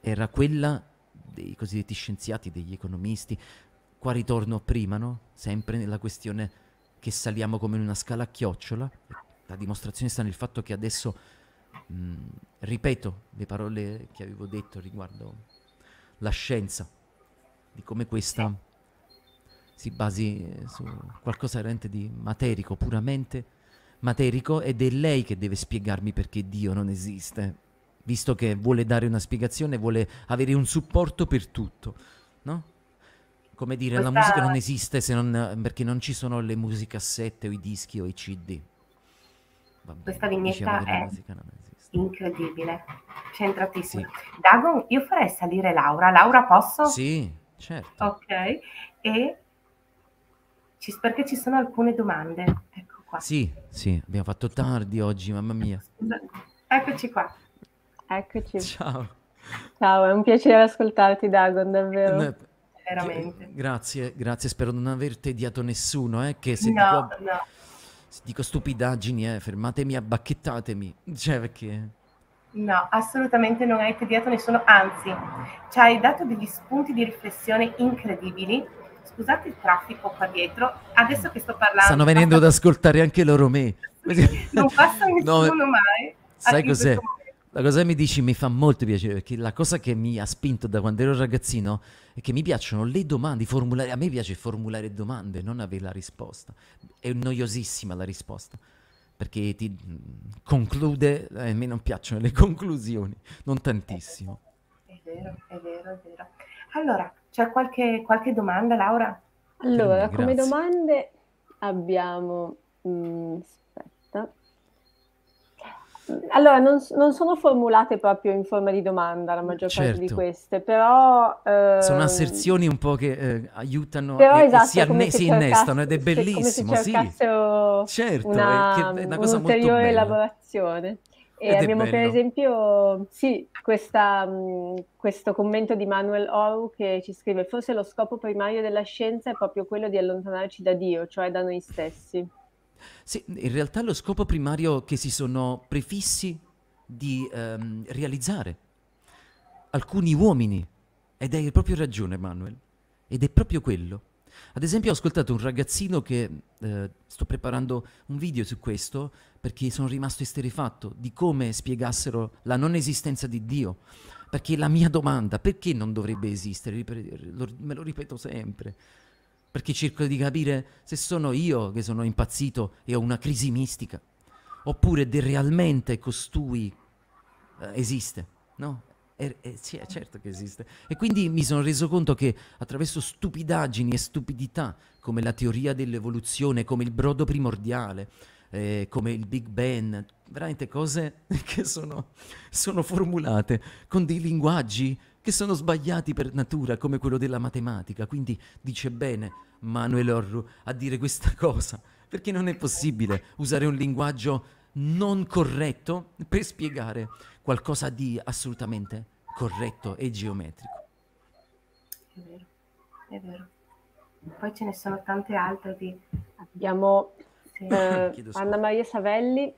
era quella dei cosiddetti scienziati, degli economisti, Qua ritorno prima, no? Sempre nella questione che saliamo come in una scala a chiocciola. La dimostrazione sta nel fatto che adesso mh, mm, ripeto le parole che avevo detto riguardo la scienza, di come questa si basi eh, su qualcosa veramente di materico, puramente materico, ed è lei che deve spiegarmi perché Dio non esiste, visto che vuole dare una spiegazione, vuole avere un supporto per tutto, no? Come dire, Questa... la musica non esiste non, perché non ci sono le musicassette o i dischi o i CD. Vabbè, Questa vignetta diciamo è incredibile, centratissima. tantissimo. Sì. Dago, io farei salire Laura. Laura, posso? Sì, certo. Ok, e ci, perché ci sono alcune domande. Ecco qua. Sì, sì, abbiamo fatto tardi oggi, mamma mia. Eccoci qua. Eccoci. Ciao. Ciao, è un piacere ascoltarti, Dagon, davvero. Eh, veramente. Grazie, grazie, spero non aver tediato nessuno, eh, che se no, dico, no. Se dico stupidaggini, eh, fermatemi, abbacchettatemi, cioè perché... No, assolutamente non hai tediato nessuno, anzi, ci hai dato degli spunti di riflessione incredibili. Scusate il traffico qua dietro, adesso che sto parlando... Stanno venendo ad ascoltare anche loro me. non passa nessuno no, mai. Sai cos'è? Momento. La cosa che mi dici mi fa molto piacere perché la cosa che mi ha spinto da quando ero ragazzino è che mi piacciono le domande, formulare, a me piace formulare domande, non avere la risposta. È noiosissima la risposta perché ti mm, conclude, eh, a me non piacciono le conclusioni, non tantissimo. È vero, è vero, è vero. Allora, c'è qualche, qualche domanda Laura? Allora, Quindi, come domande abbiamo... Mh, mm, Allora, non, non, sono formulate proprio in forma di domanda la maggior certo. parte di certo. queste, però... Eh, sono asserzioni un po' che eh, aiutano però, e, esatto, e si, anne- si innestano ed è bellissimo, se, come se sì. Certo, una, è, è una cosa un'ulteriore elaborazione. E ed abbiamo per esempio, sì, questa, mh, questo commento di Manuel Oru che ci scrive forse lo scopo primario della scienza è proprio quello di allontanarci da Dio, cioè da noi stessi. Sì, in realtà è lo scopo primario che si sono prefissi di ehm, realizzare alcuni uomini, ed hai proprio ragione Manuel, ed è proprio quello. Ad esempio ho ascoltato un ragazzino che, eh, sto preparando un video su questo, perché sono rimasto esterefatto di come spiegassero la non esistenza di Dio, perché la mia domanda, perché non dovrebbe esistere, me lo ripeto sempre, perché cerco di capire se sono io che sono impazzito e ho una crisi mistica, oppure se realmente costui eh, esiste, no? E, eh, e, eh, sì, è certo che esiste. E quindi mi sono reso conto che attraverso stupidaggini e stupidità, come la teoria dell'evoluzione, come il brodo primordiale, eh, come il Big Bang, veramente cose che sono, sono formulate con dei linguaggi che sono sbagliati per natura, come quello della matematica. Quindi dice bene Manuel Orru a dire questa cosa, perché non è possibile usare un linguaggio non corretto per spiegare qualcosa di assolutamente corretto e geometrico. È vero, è vero. Poi ce ne sono tante altre di... Abbiamo eh, Anna Maria Savelli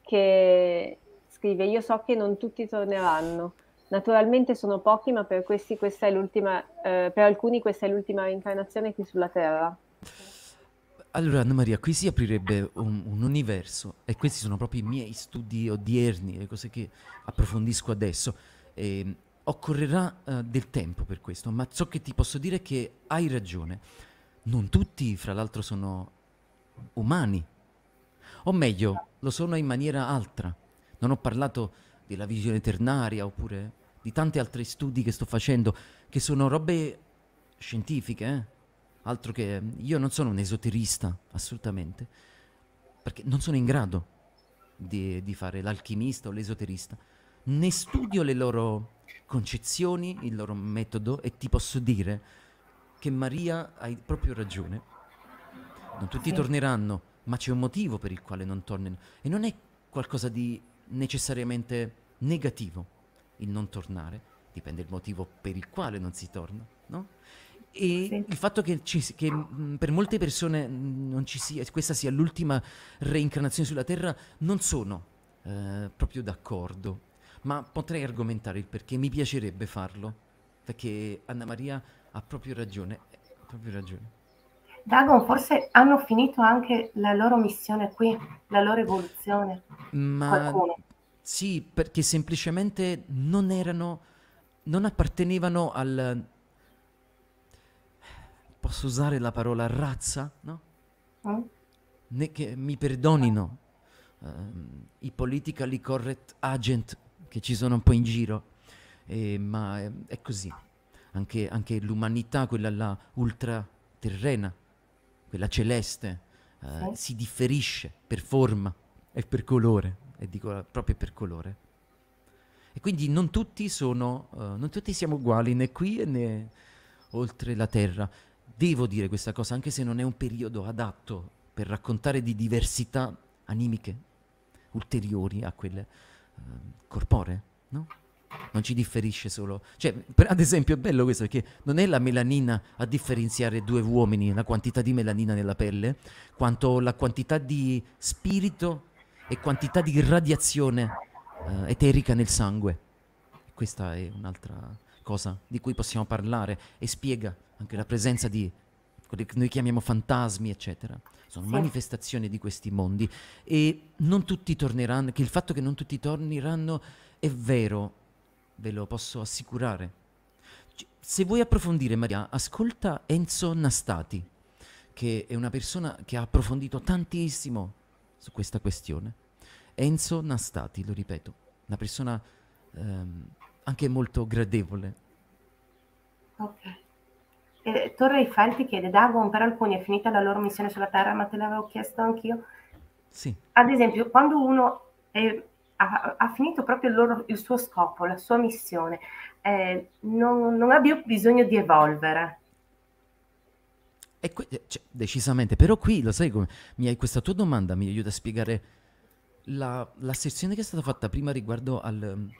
che scrive io so che non tutti torneranno Naturalmente sono pochi, ma per, questi, eh, per alcuni questa è l'ultima reincarnazione qui sulla Terra. Allora, Anna Maria, qui si aprirebbe un, un, universo e questi sono proprio i miei studi odierni, le cose che approfondisco adesso. E, ehm, occorrerà uh, del tempo per questo, ma ciò che ti posso dire è che hai ragione. Non tutti, fra l'altro, sono umani. O meglio, lo sono in maniera altra. Non ho parlato della visione ternaria oppure di tanti altri studi che sto facendo, che sono robe scientifiche, eh? altro che io non sono un esoterista, assolutamente, perché non sono in grado di, di fare l'alchimista o l'esoterista, ne studio le loro concezioni, il loro metodo e ti posso dire che Maria hai proprio ragione. Non tutti sì. torneranno, ma c'è un motivo per il quale non tornano e non è qualcosa di necessariamente negativo il non tornare, dipende il motivo per il quale non si torna, no? E sì. il fatto che, ci, che, mm, per molte persone mm, non ci sia, questa sia l'ultima reincarnazione sulla Terra, non sono eh, proprio d'accordo, ma potrei argomentare il perché, mi piacerebbe farlo, perché Anna Maria ha proprio ragione, ha eh, proprio ragione. Dagon, forse hanno finito anche la loro missione qui, la loro evoluzione. Ma Qualcuno. Sì, perché semplicemente non erano, non appartenevano al... Posso usare la parola razza, no? Mm. Ne- che mi perdonino uh, i politically correct agent che ci sono un po' in giro, eh, ma è, è così. Anche, anche, l'umanità, quella là ultraterrena, quella celeste, eh, sì. si differisce per forma e per colore e dico proprio per colore. E quindi non tutti, sono, uh, non tutti siamo uguali né qui né oltre la terra. Devo dire questa cosa anche se non è un periodo adatto per raccontare di diversità animiche ulteriori a quelle uh, corporee, no? Non ci differisce solo, cioè, per, ad esempio è bello questo perché non è la melanina a differenziare due uomini, la quantità di melanina nella pelle, quanto la quantità di spirito e quantità di radiazione eh, eterica nel sangue. Questa è un'altra cosa di cui possiamo parlare e spiega anche la presenza di quelli che noi chiamiamo fantasmi, eccetera. Sono sì. manifestazioni di questi mondi e non tutti torneranno, che il fatto che non tutti torneranno è vero, ve lo posso assicurare. C- se vuoi approfondire, Maria, ascolta Enzo Nastati, che è una persona che ha approfondito tantissimo su questa questione. Enzo Nastati, lo ripeto, una persona ehm, anche molto gradevole. Ok. Eh, Torre Eiffel ti chiede, Dagon, per alcuni è finita la loro missione sulla Terra, ma te l'avevo chiesto anch'io. Sì. Ad esempio, quando uno è, ha, ha, finito proprio il, loro, il, suo scopo, la sua missione, eh, non, non ha più bisogno di evolvere. E que- eh, cioè, decisamente, però qui lo sai come mi hai, questa tua domanda mi aiuta a spiegare la, la sezione che è stata fatta prima riguardo al ehm,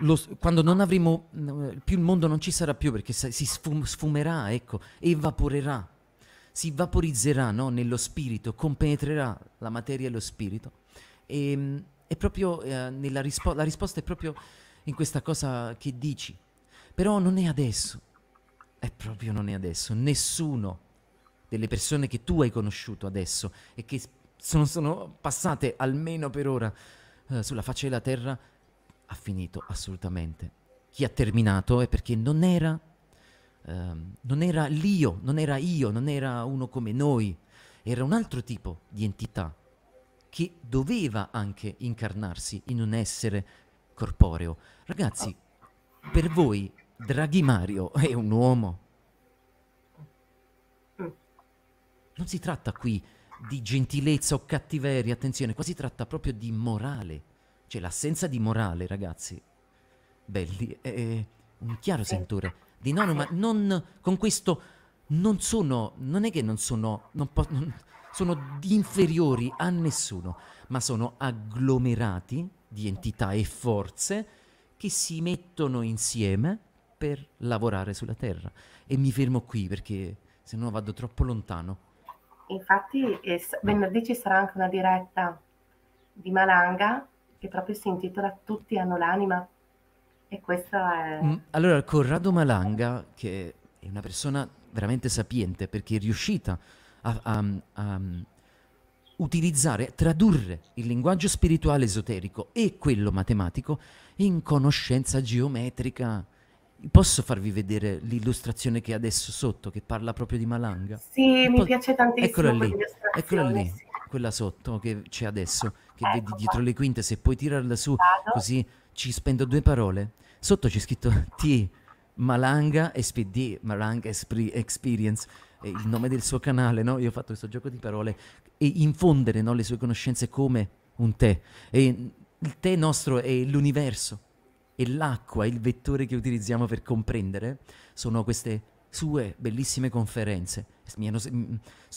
lo, quando non avremo eh, più il mondo non ci sarà più perché si sfum- sfumerà, ecco, evaporerà, si vaporizzerà no? nello spirito, compenetrerà la materia e lo spirito. E, ehm, è proprio eh, nella rispo- la risposta è proprio in questa cosa che dici, però non è adesso e proprio non è adesso. Nessuno delle persone che tu hai conosciuto adesso e che sono, sono passate almeno per ora eh, sulla faccia della terra ha finito assolutamente. Chi ha terminato è perché non era, ehm, non era l'io, non era io, non era uno come noi, era un altro tipo di entità che doveva anche incarnarsi in un essere corporeo. Ragazzi, per voi Draghi Mario è un uomo. Mm. Non si tratta qui di gentilezza o cattiveria, attenzione, qua si tratta proprio di morale. Cioè l'assenza di morale, ragazzi, belli, è un chiaro sentore di no, ma non con questo non sono, non è che non sono, non po- non, sono inferiori a nessuno, ma sono agglomerati di entità e forze che si mettono insieme per lavorare sulla Terra. E mi fermo qui perché se no vado troppo lontano. Infatti eh, venerdì ci sarà anche una diretta di Malanga che proprio si intitola Tutti hanno l'anima. E questa è... Mm, allora, Corrado Malanga, che è una persona veramente sapiente perché è riuscita a, a, a mm, utilizzare, tradurre il linguaggio spirituale esoterico e quello matematico in conoscenza geometrica Posso farvi vedere l'illustrazione che adesso sotto, che parla proprio di Malanga? Sì, mi piace tantissimo. Eccola lì, eccola lì, sì. quella sotto che c'è adesso, che ecco vedi qua. dietro le quinte. Se puoi tirarla su, Vado. così ci spendo due parole. Sotto c'è scritto T, Malanga SPD, Malanga Experience, è il nome del suo canale, no? Io ho fatto questo gioco di parole. E infondere no, le sue conoscenze come un tè. E il tè nostro è l'universo e l'acqua, il vettore che utilizziamo per comprendere, sono queste sue bellissime conferenze. Mi, hanno,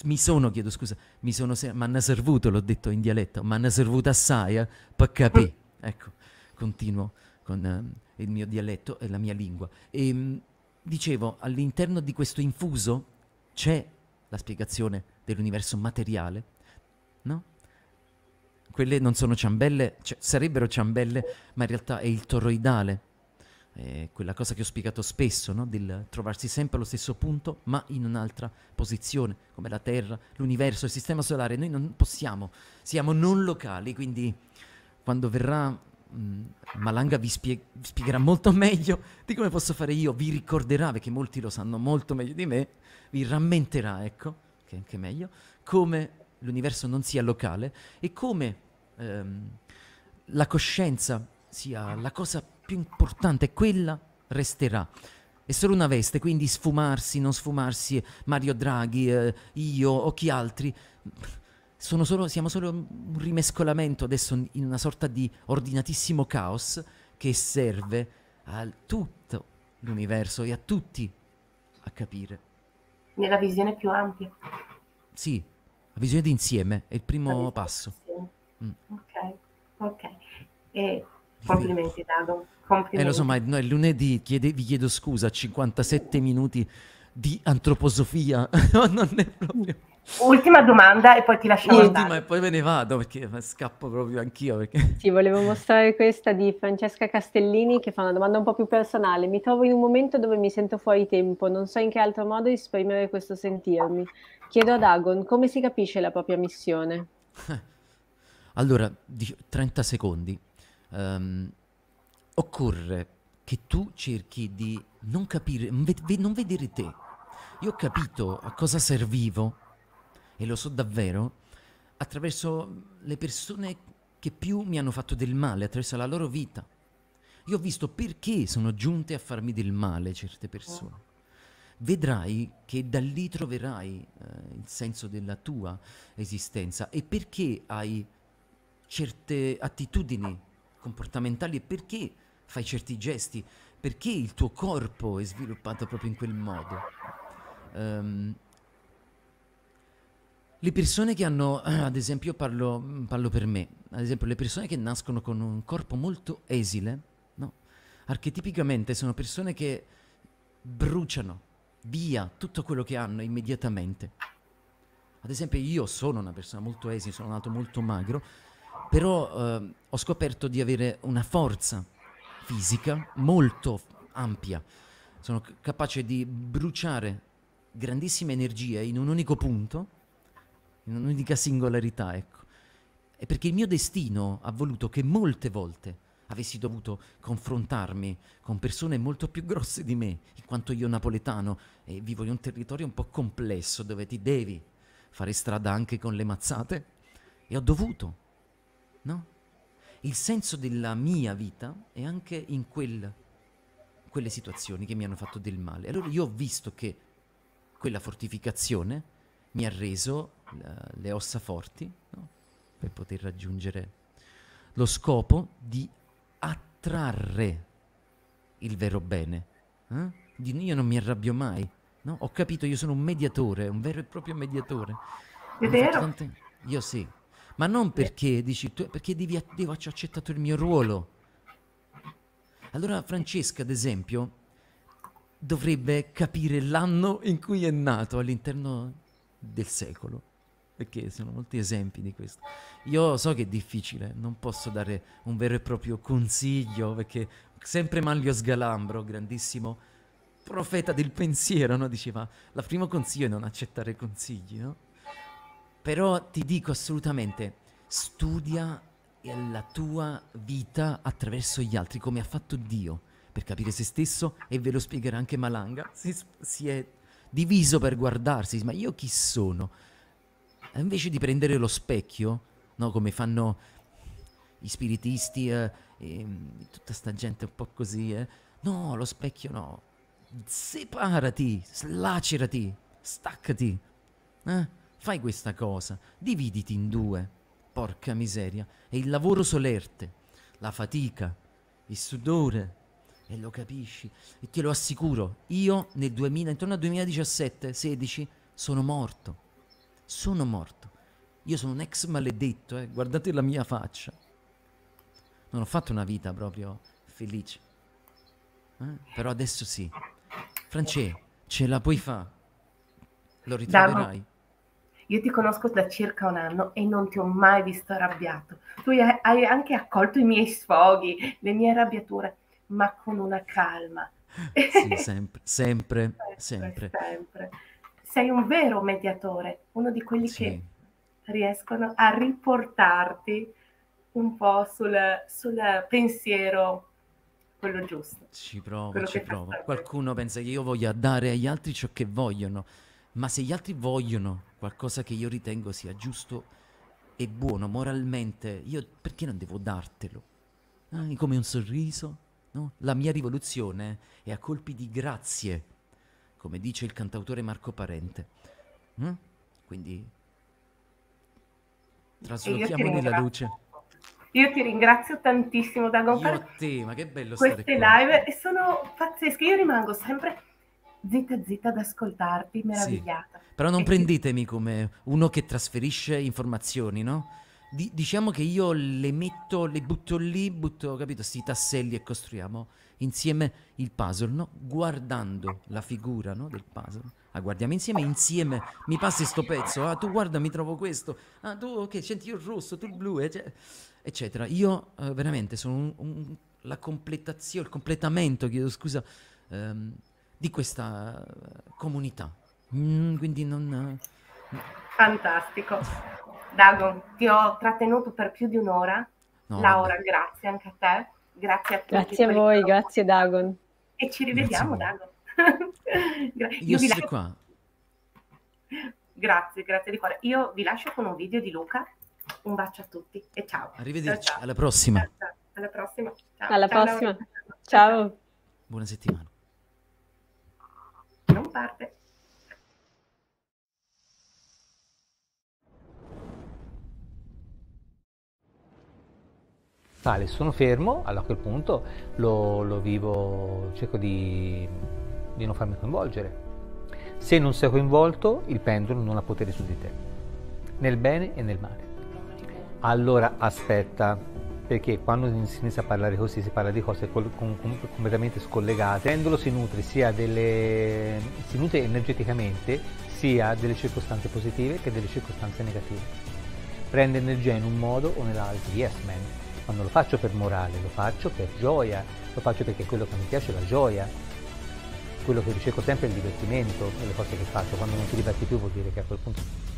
mi sono, chiedo scusa, mi sono, mi hanno servito, l'ho detto in dialetto, mi hanno servito assai eh, per capire. Ecco, continuo con eh, il mio dialetto e la mia lingua. E, ehm, dicevo, all'interno di questo infuso c'è la spiegazione dell'universo materiale, quelle non sono ciambelle, cioè, sarebbero ciambelle, ma in realtà è il toroidale, è quella cosa che ho spiegato spesso, no? del trovarsi sempre allo stesso punto, ma in un'altra posizione, come la Terra, l'universo, il sistema solare. Noi non possiamo, siamo non locali, quindi quando verrà mm, Malanga vi, spie- vi, spiegherà molto meglio di come posso fare io, vi ricorderà, perché molti lo sanno molto meglio di me, vi rammenterà, ecco, che è anche meglio, come l'universo non sia locale e come ehm, la coscienza sia la cosa più importante, quella resterà. È solo una veste, quindi sfumarsi, non sfumarsi, Mario Draghi, eh, io o chi altri, solo, siamo solo un rimescolamento adesso in una sorta di ordinatissimo caos che serve a tutto l'universo e a tutti a capire. Nella visione più ampia. Sì, la visione d'insieme è il primo passo. Mm. Ok, ok. E complimenti Dago. Complimenti. Eh, lo so, ma è lunedì chiede, vi chiedo scusa, 57 minuti di antroposofia. non è proprio... Ultima domanda e poi ti lasciamo Ultima e poi me ne vado perché scappo proprio anch'io. Perché... Sì, volevo mostrare questa di Francesca Castellini che fa una domanda un po' più personale. Mi trovo in un momento dove mi sento fuori tempo, non so in che altro modo esprimere questo sentirmi. Chiedo ad Agon come si capisce la propria missione. Allora, 30 secondi. Um, occorre che tu cerchi di non capire, non vedere te. Io ho capito a cosa servivo, e lo so davvero, attraverso le persone che più mi hanno fatto del male, attraverso la loro vita. Io ho visto perché sono giunte a farmi del male certe persone. Vedrai che da lì troverai eh, il senso della tua esistenza e perché hai certe attitudini comportamentali e perché fai certi gesti, perché il tuo corpo è sviluppato proprio in quel modo. Um, le persone che hanno, ad esempio, parlo, mm, parlo, per me, ad esempio le persone che nascono con un corpo molto esile, no? archetipicamente sono persone che bruciano via tutto quello che hanno immediatamente. Ad esempio io sono una persona molto esile, sono nato molto magro, però eh, ho scoperto di avere una forza fisica molto ampia. Sono capace di bruciare grandissime energie in un unico punto, in un'unica singolarità, ecco. È perché il mio destino ha voluto che molte volte avessi dovuto confrontarmi con persone molto più grosse di me, in quanto io napoletano e vivo in un territorio un po' complesso dove ti devi fare strada anche con le mazzate, e ho dovuto No? Il senso della mia vita è anche in quel, quelle situazioni che mi hanno fatto del male. Allora io ho visto che quella fortificazione mi ha reso la, eh, le ossa forti no? per poter raggiungere lo scopo di attrarre il vero bene. Eh? Io non mi arrabbio mai. No? Ho capito, io sono un mediatore, un vero e proprio mediatore. È vero? Tante... Io sì, ma non eh. perché dici tu, perché devi, devo ho accettato il mio ruolo. Allora Francesca, ad esempio, dovrebbe capire l'anno in cui è nato all'interno del secolo, perché sono molti esempi di questo. Io so che è difficile, non posso dare un vero e proprio consiglio, perché sempre Manlio Sgalambro, grandissimo profeta del pensiero, no? diceva, la primo consiglio è non accettare consigli, no? Però ti dico assolutamente, studia la tua vita attraverso gli altri, come ha fatto Dio, per capire se stesso, e ve lo spiegherà anche Malanga, si, si è diviso per guardarsi, ma io chi sono? invece di prendere lo specchio, no, come fanno gli spiritisti, eh, e mm, tutta sta gente un po' così, eh, no, lo specchio no, separati, slacerati, staccati, eh? Fai questa cosa, dividiti in due. Porca miseria, è il lavoro solerte, la fatica, il sudore. E lo capisci? E te lo assicuro, io nel 2000, intorno al 2017-16 sono morto. Sono morto. Io sono un ex maledetto, eh? guardate la mia faccia. Non ho fatto una vita proprio felice. Eh? Però adesso sì. France, ce la puoi fare. Lo ritroverai. Damo. Io ti conosco da circa un anno e non ti ho mai visto arrabbiato. Tu hai anche accolto i miei sfoghi, le mie arrabbiature, ma con una calma. Sì, sempre, sempre, sempre, sempre. Sei un vero mediatore, uno di quelli sì. che riescono a riportarti un po' sul, sul pensiero quello giusto. Ci provo, ci provo. Qualcuno pensa che io voglia dare agli altri ciò che vogliono ma se gli altri vogliono qualcosa che io ritengo sia giusto e buono moralmente, io perché non devo dartelo? Ah, come un sorriso? No? La mia rivoluzione è a colpi di grazie, come dice il cantautore Marco Parente. Mm? Quindi traslochiamo nella luce. Io ti ringrazio tantissimo da Io a te, ma che bello Queste live sono pazzesche, io rimango sempre zitta zitta ad ascoltarti, meravigliata. Sì. Però non e prendetemi come uno che trasferisce informazioni, no? D- diciamo che io le metto, le butto lì, butto, capito, sti tasselli e costruiamo insieme il puzzle, no? Guardando la figura, no? Del puzzle. La ah, guardiamo insieme, insieme mi passi sto pezzo, ah tu guarda mi trovo questo, ah tu ok senti il rosso, tu il blu, cioè, eccetera. Io eh, veramente sono un, un, la completazione, il completamento, chiedo scusa, ehm, di questa eh, comunità. Mm, quindi non... Eh, Fantastico. Dago, ti ho trattenuto per più di un'ora. No, Laura, vabbè. grazie anche a te. Grazie a tutti. Grazie a voi, grazie Dagon. E ci rivediamo, Dagon. io, sono vi qua. Grazie, grazie di cuore. Io vi lascio con un video di Luca. Un bacio a tutti e ciao. Arrivederci, ciao, ciao. alla prossima. Ciao, alla prossima. Ciao. Alla prossima. ciao. Buona settimana non parte. Tale, sono fermo, allora a quel punto lo, lo vivo, cerco di, di non farmi coinvolgere. Se non sei coinvolto, il pendolo non ha potere su di te, nel bene e nel male. Allora aspetta, perché quando si inizia a parlare così si parla di cose col, com, com, completamente scollegate. Rendolo si nutre, delle, si nutre energeticamente sia delle circostanze positive che delle circostanze negative. Prende energia in un modo o nell'altro, yes man, ma non lo faccio per morale, lo faccio per gioia, lo faccio perché quello che mi piace è la gioia, quello che ricerco sempre è il divertimento, le cose che faccio, quando non ti diverti più vuol dire che a quel punto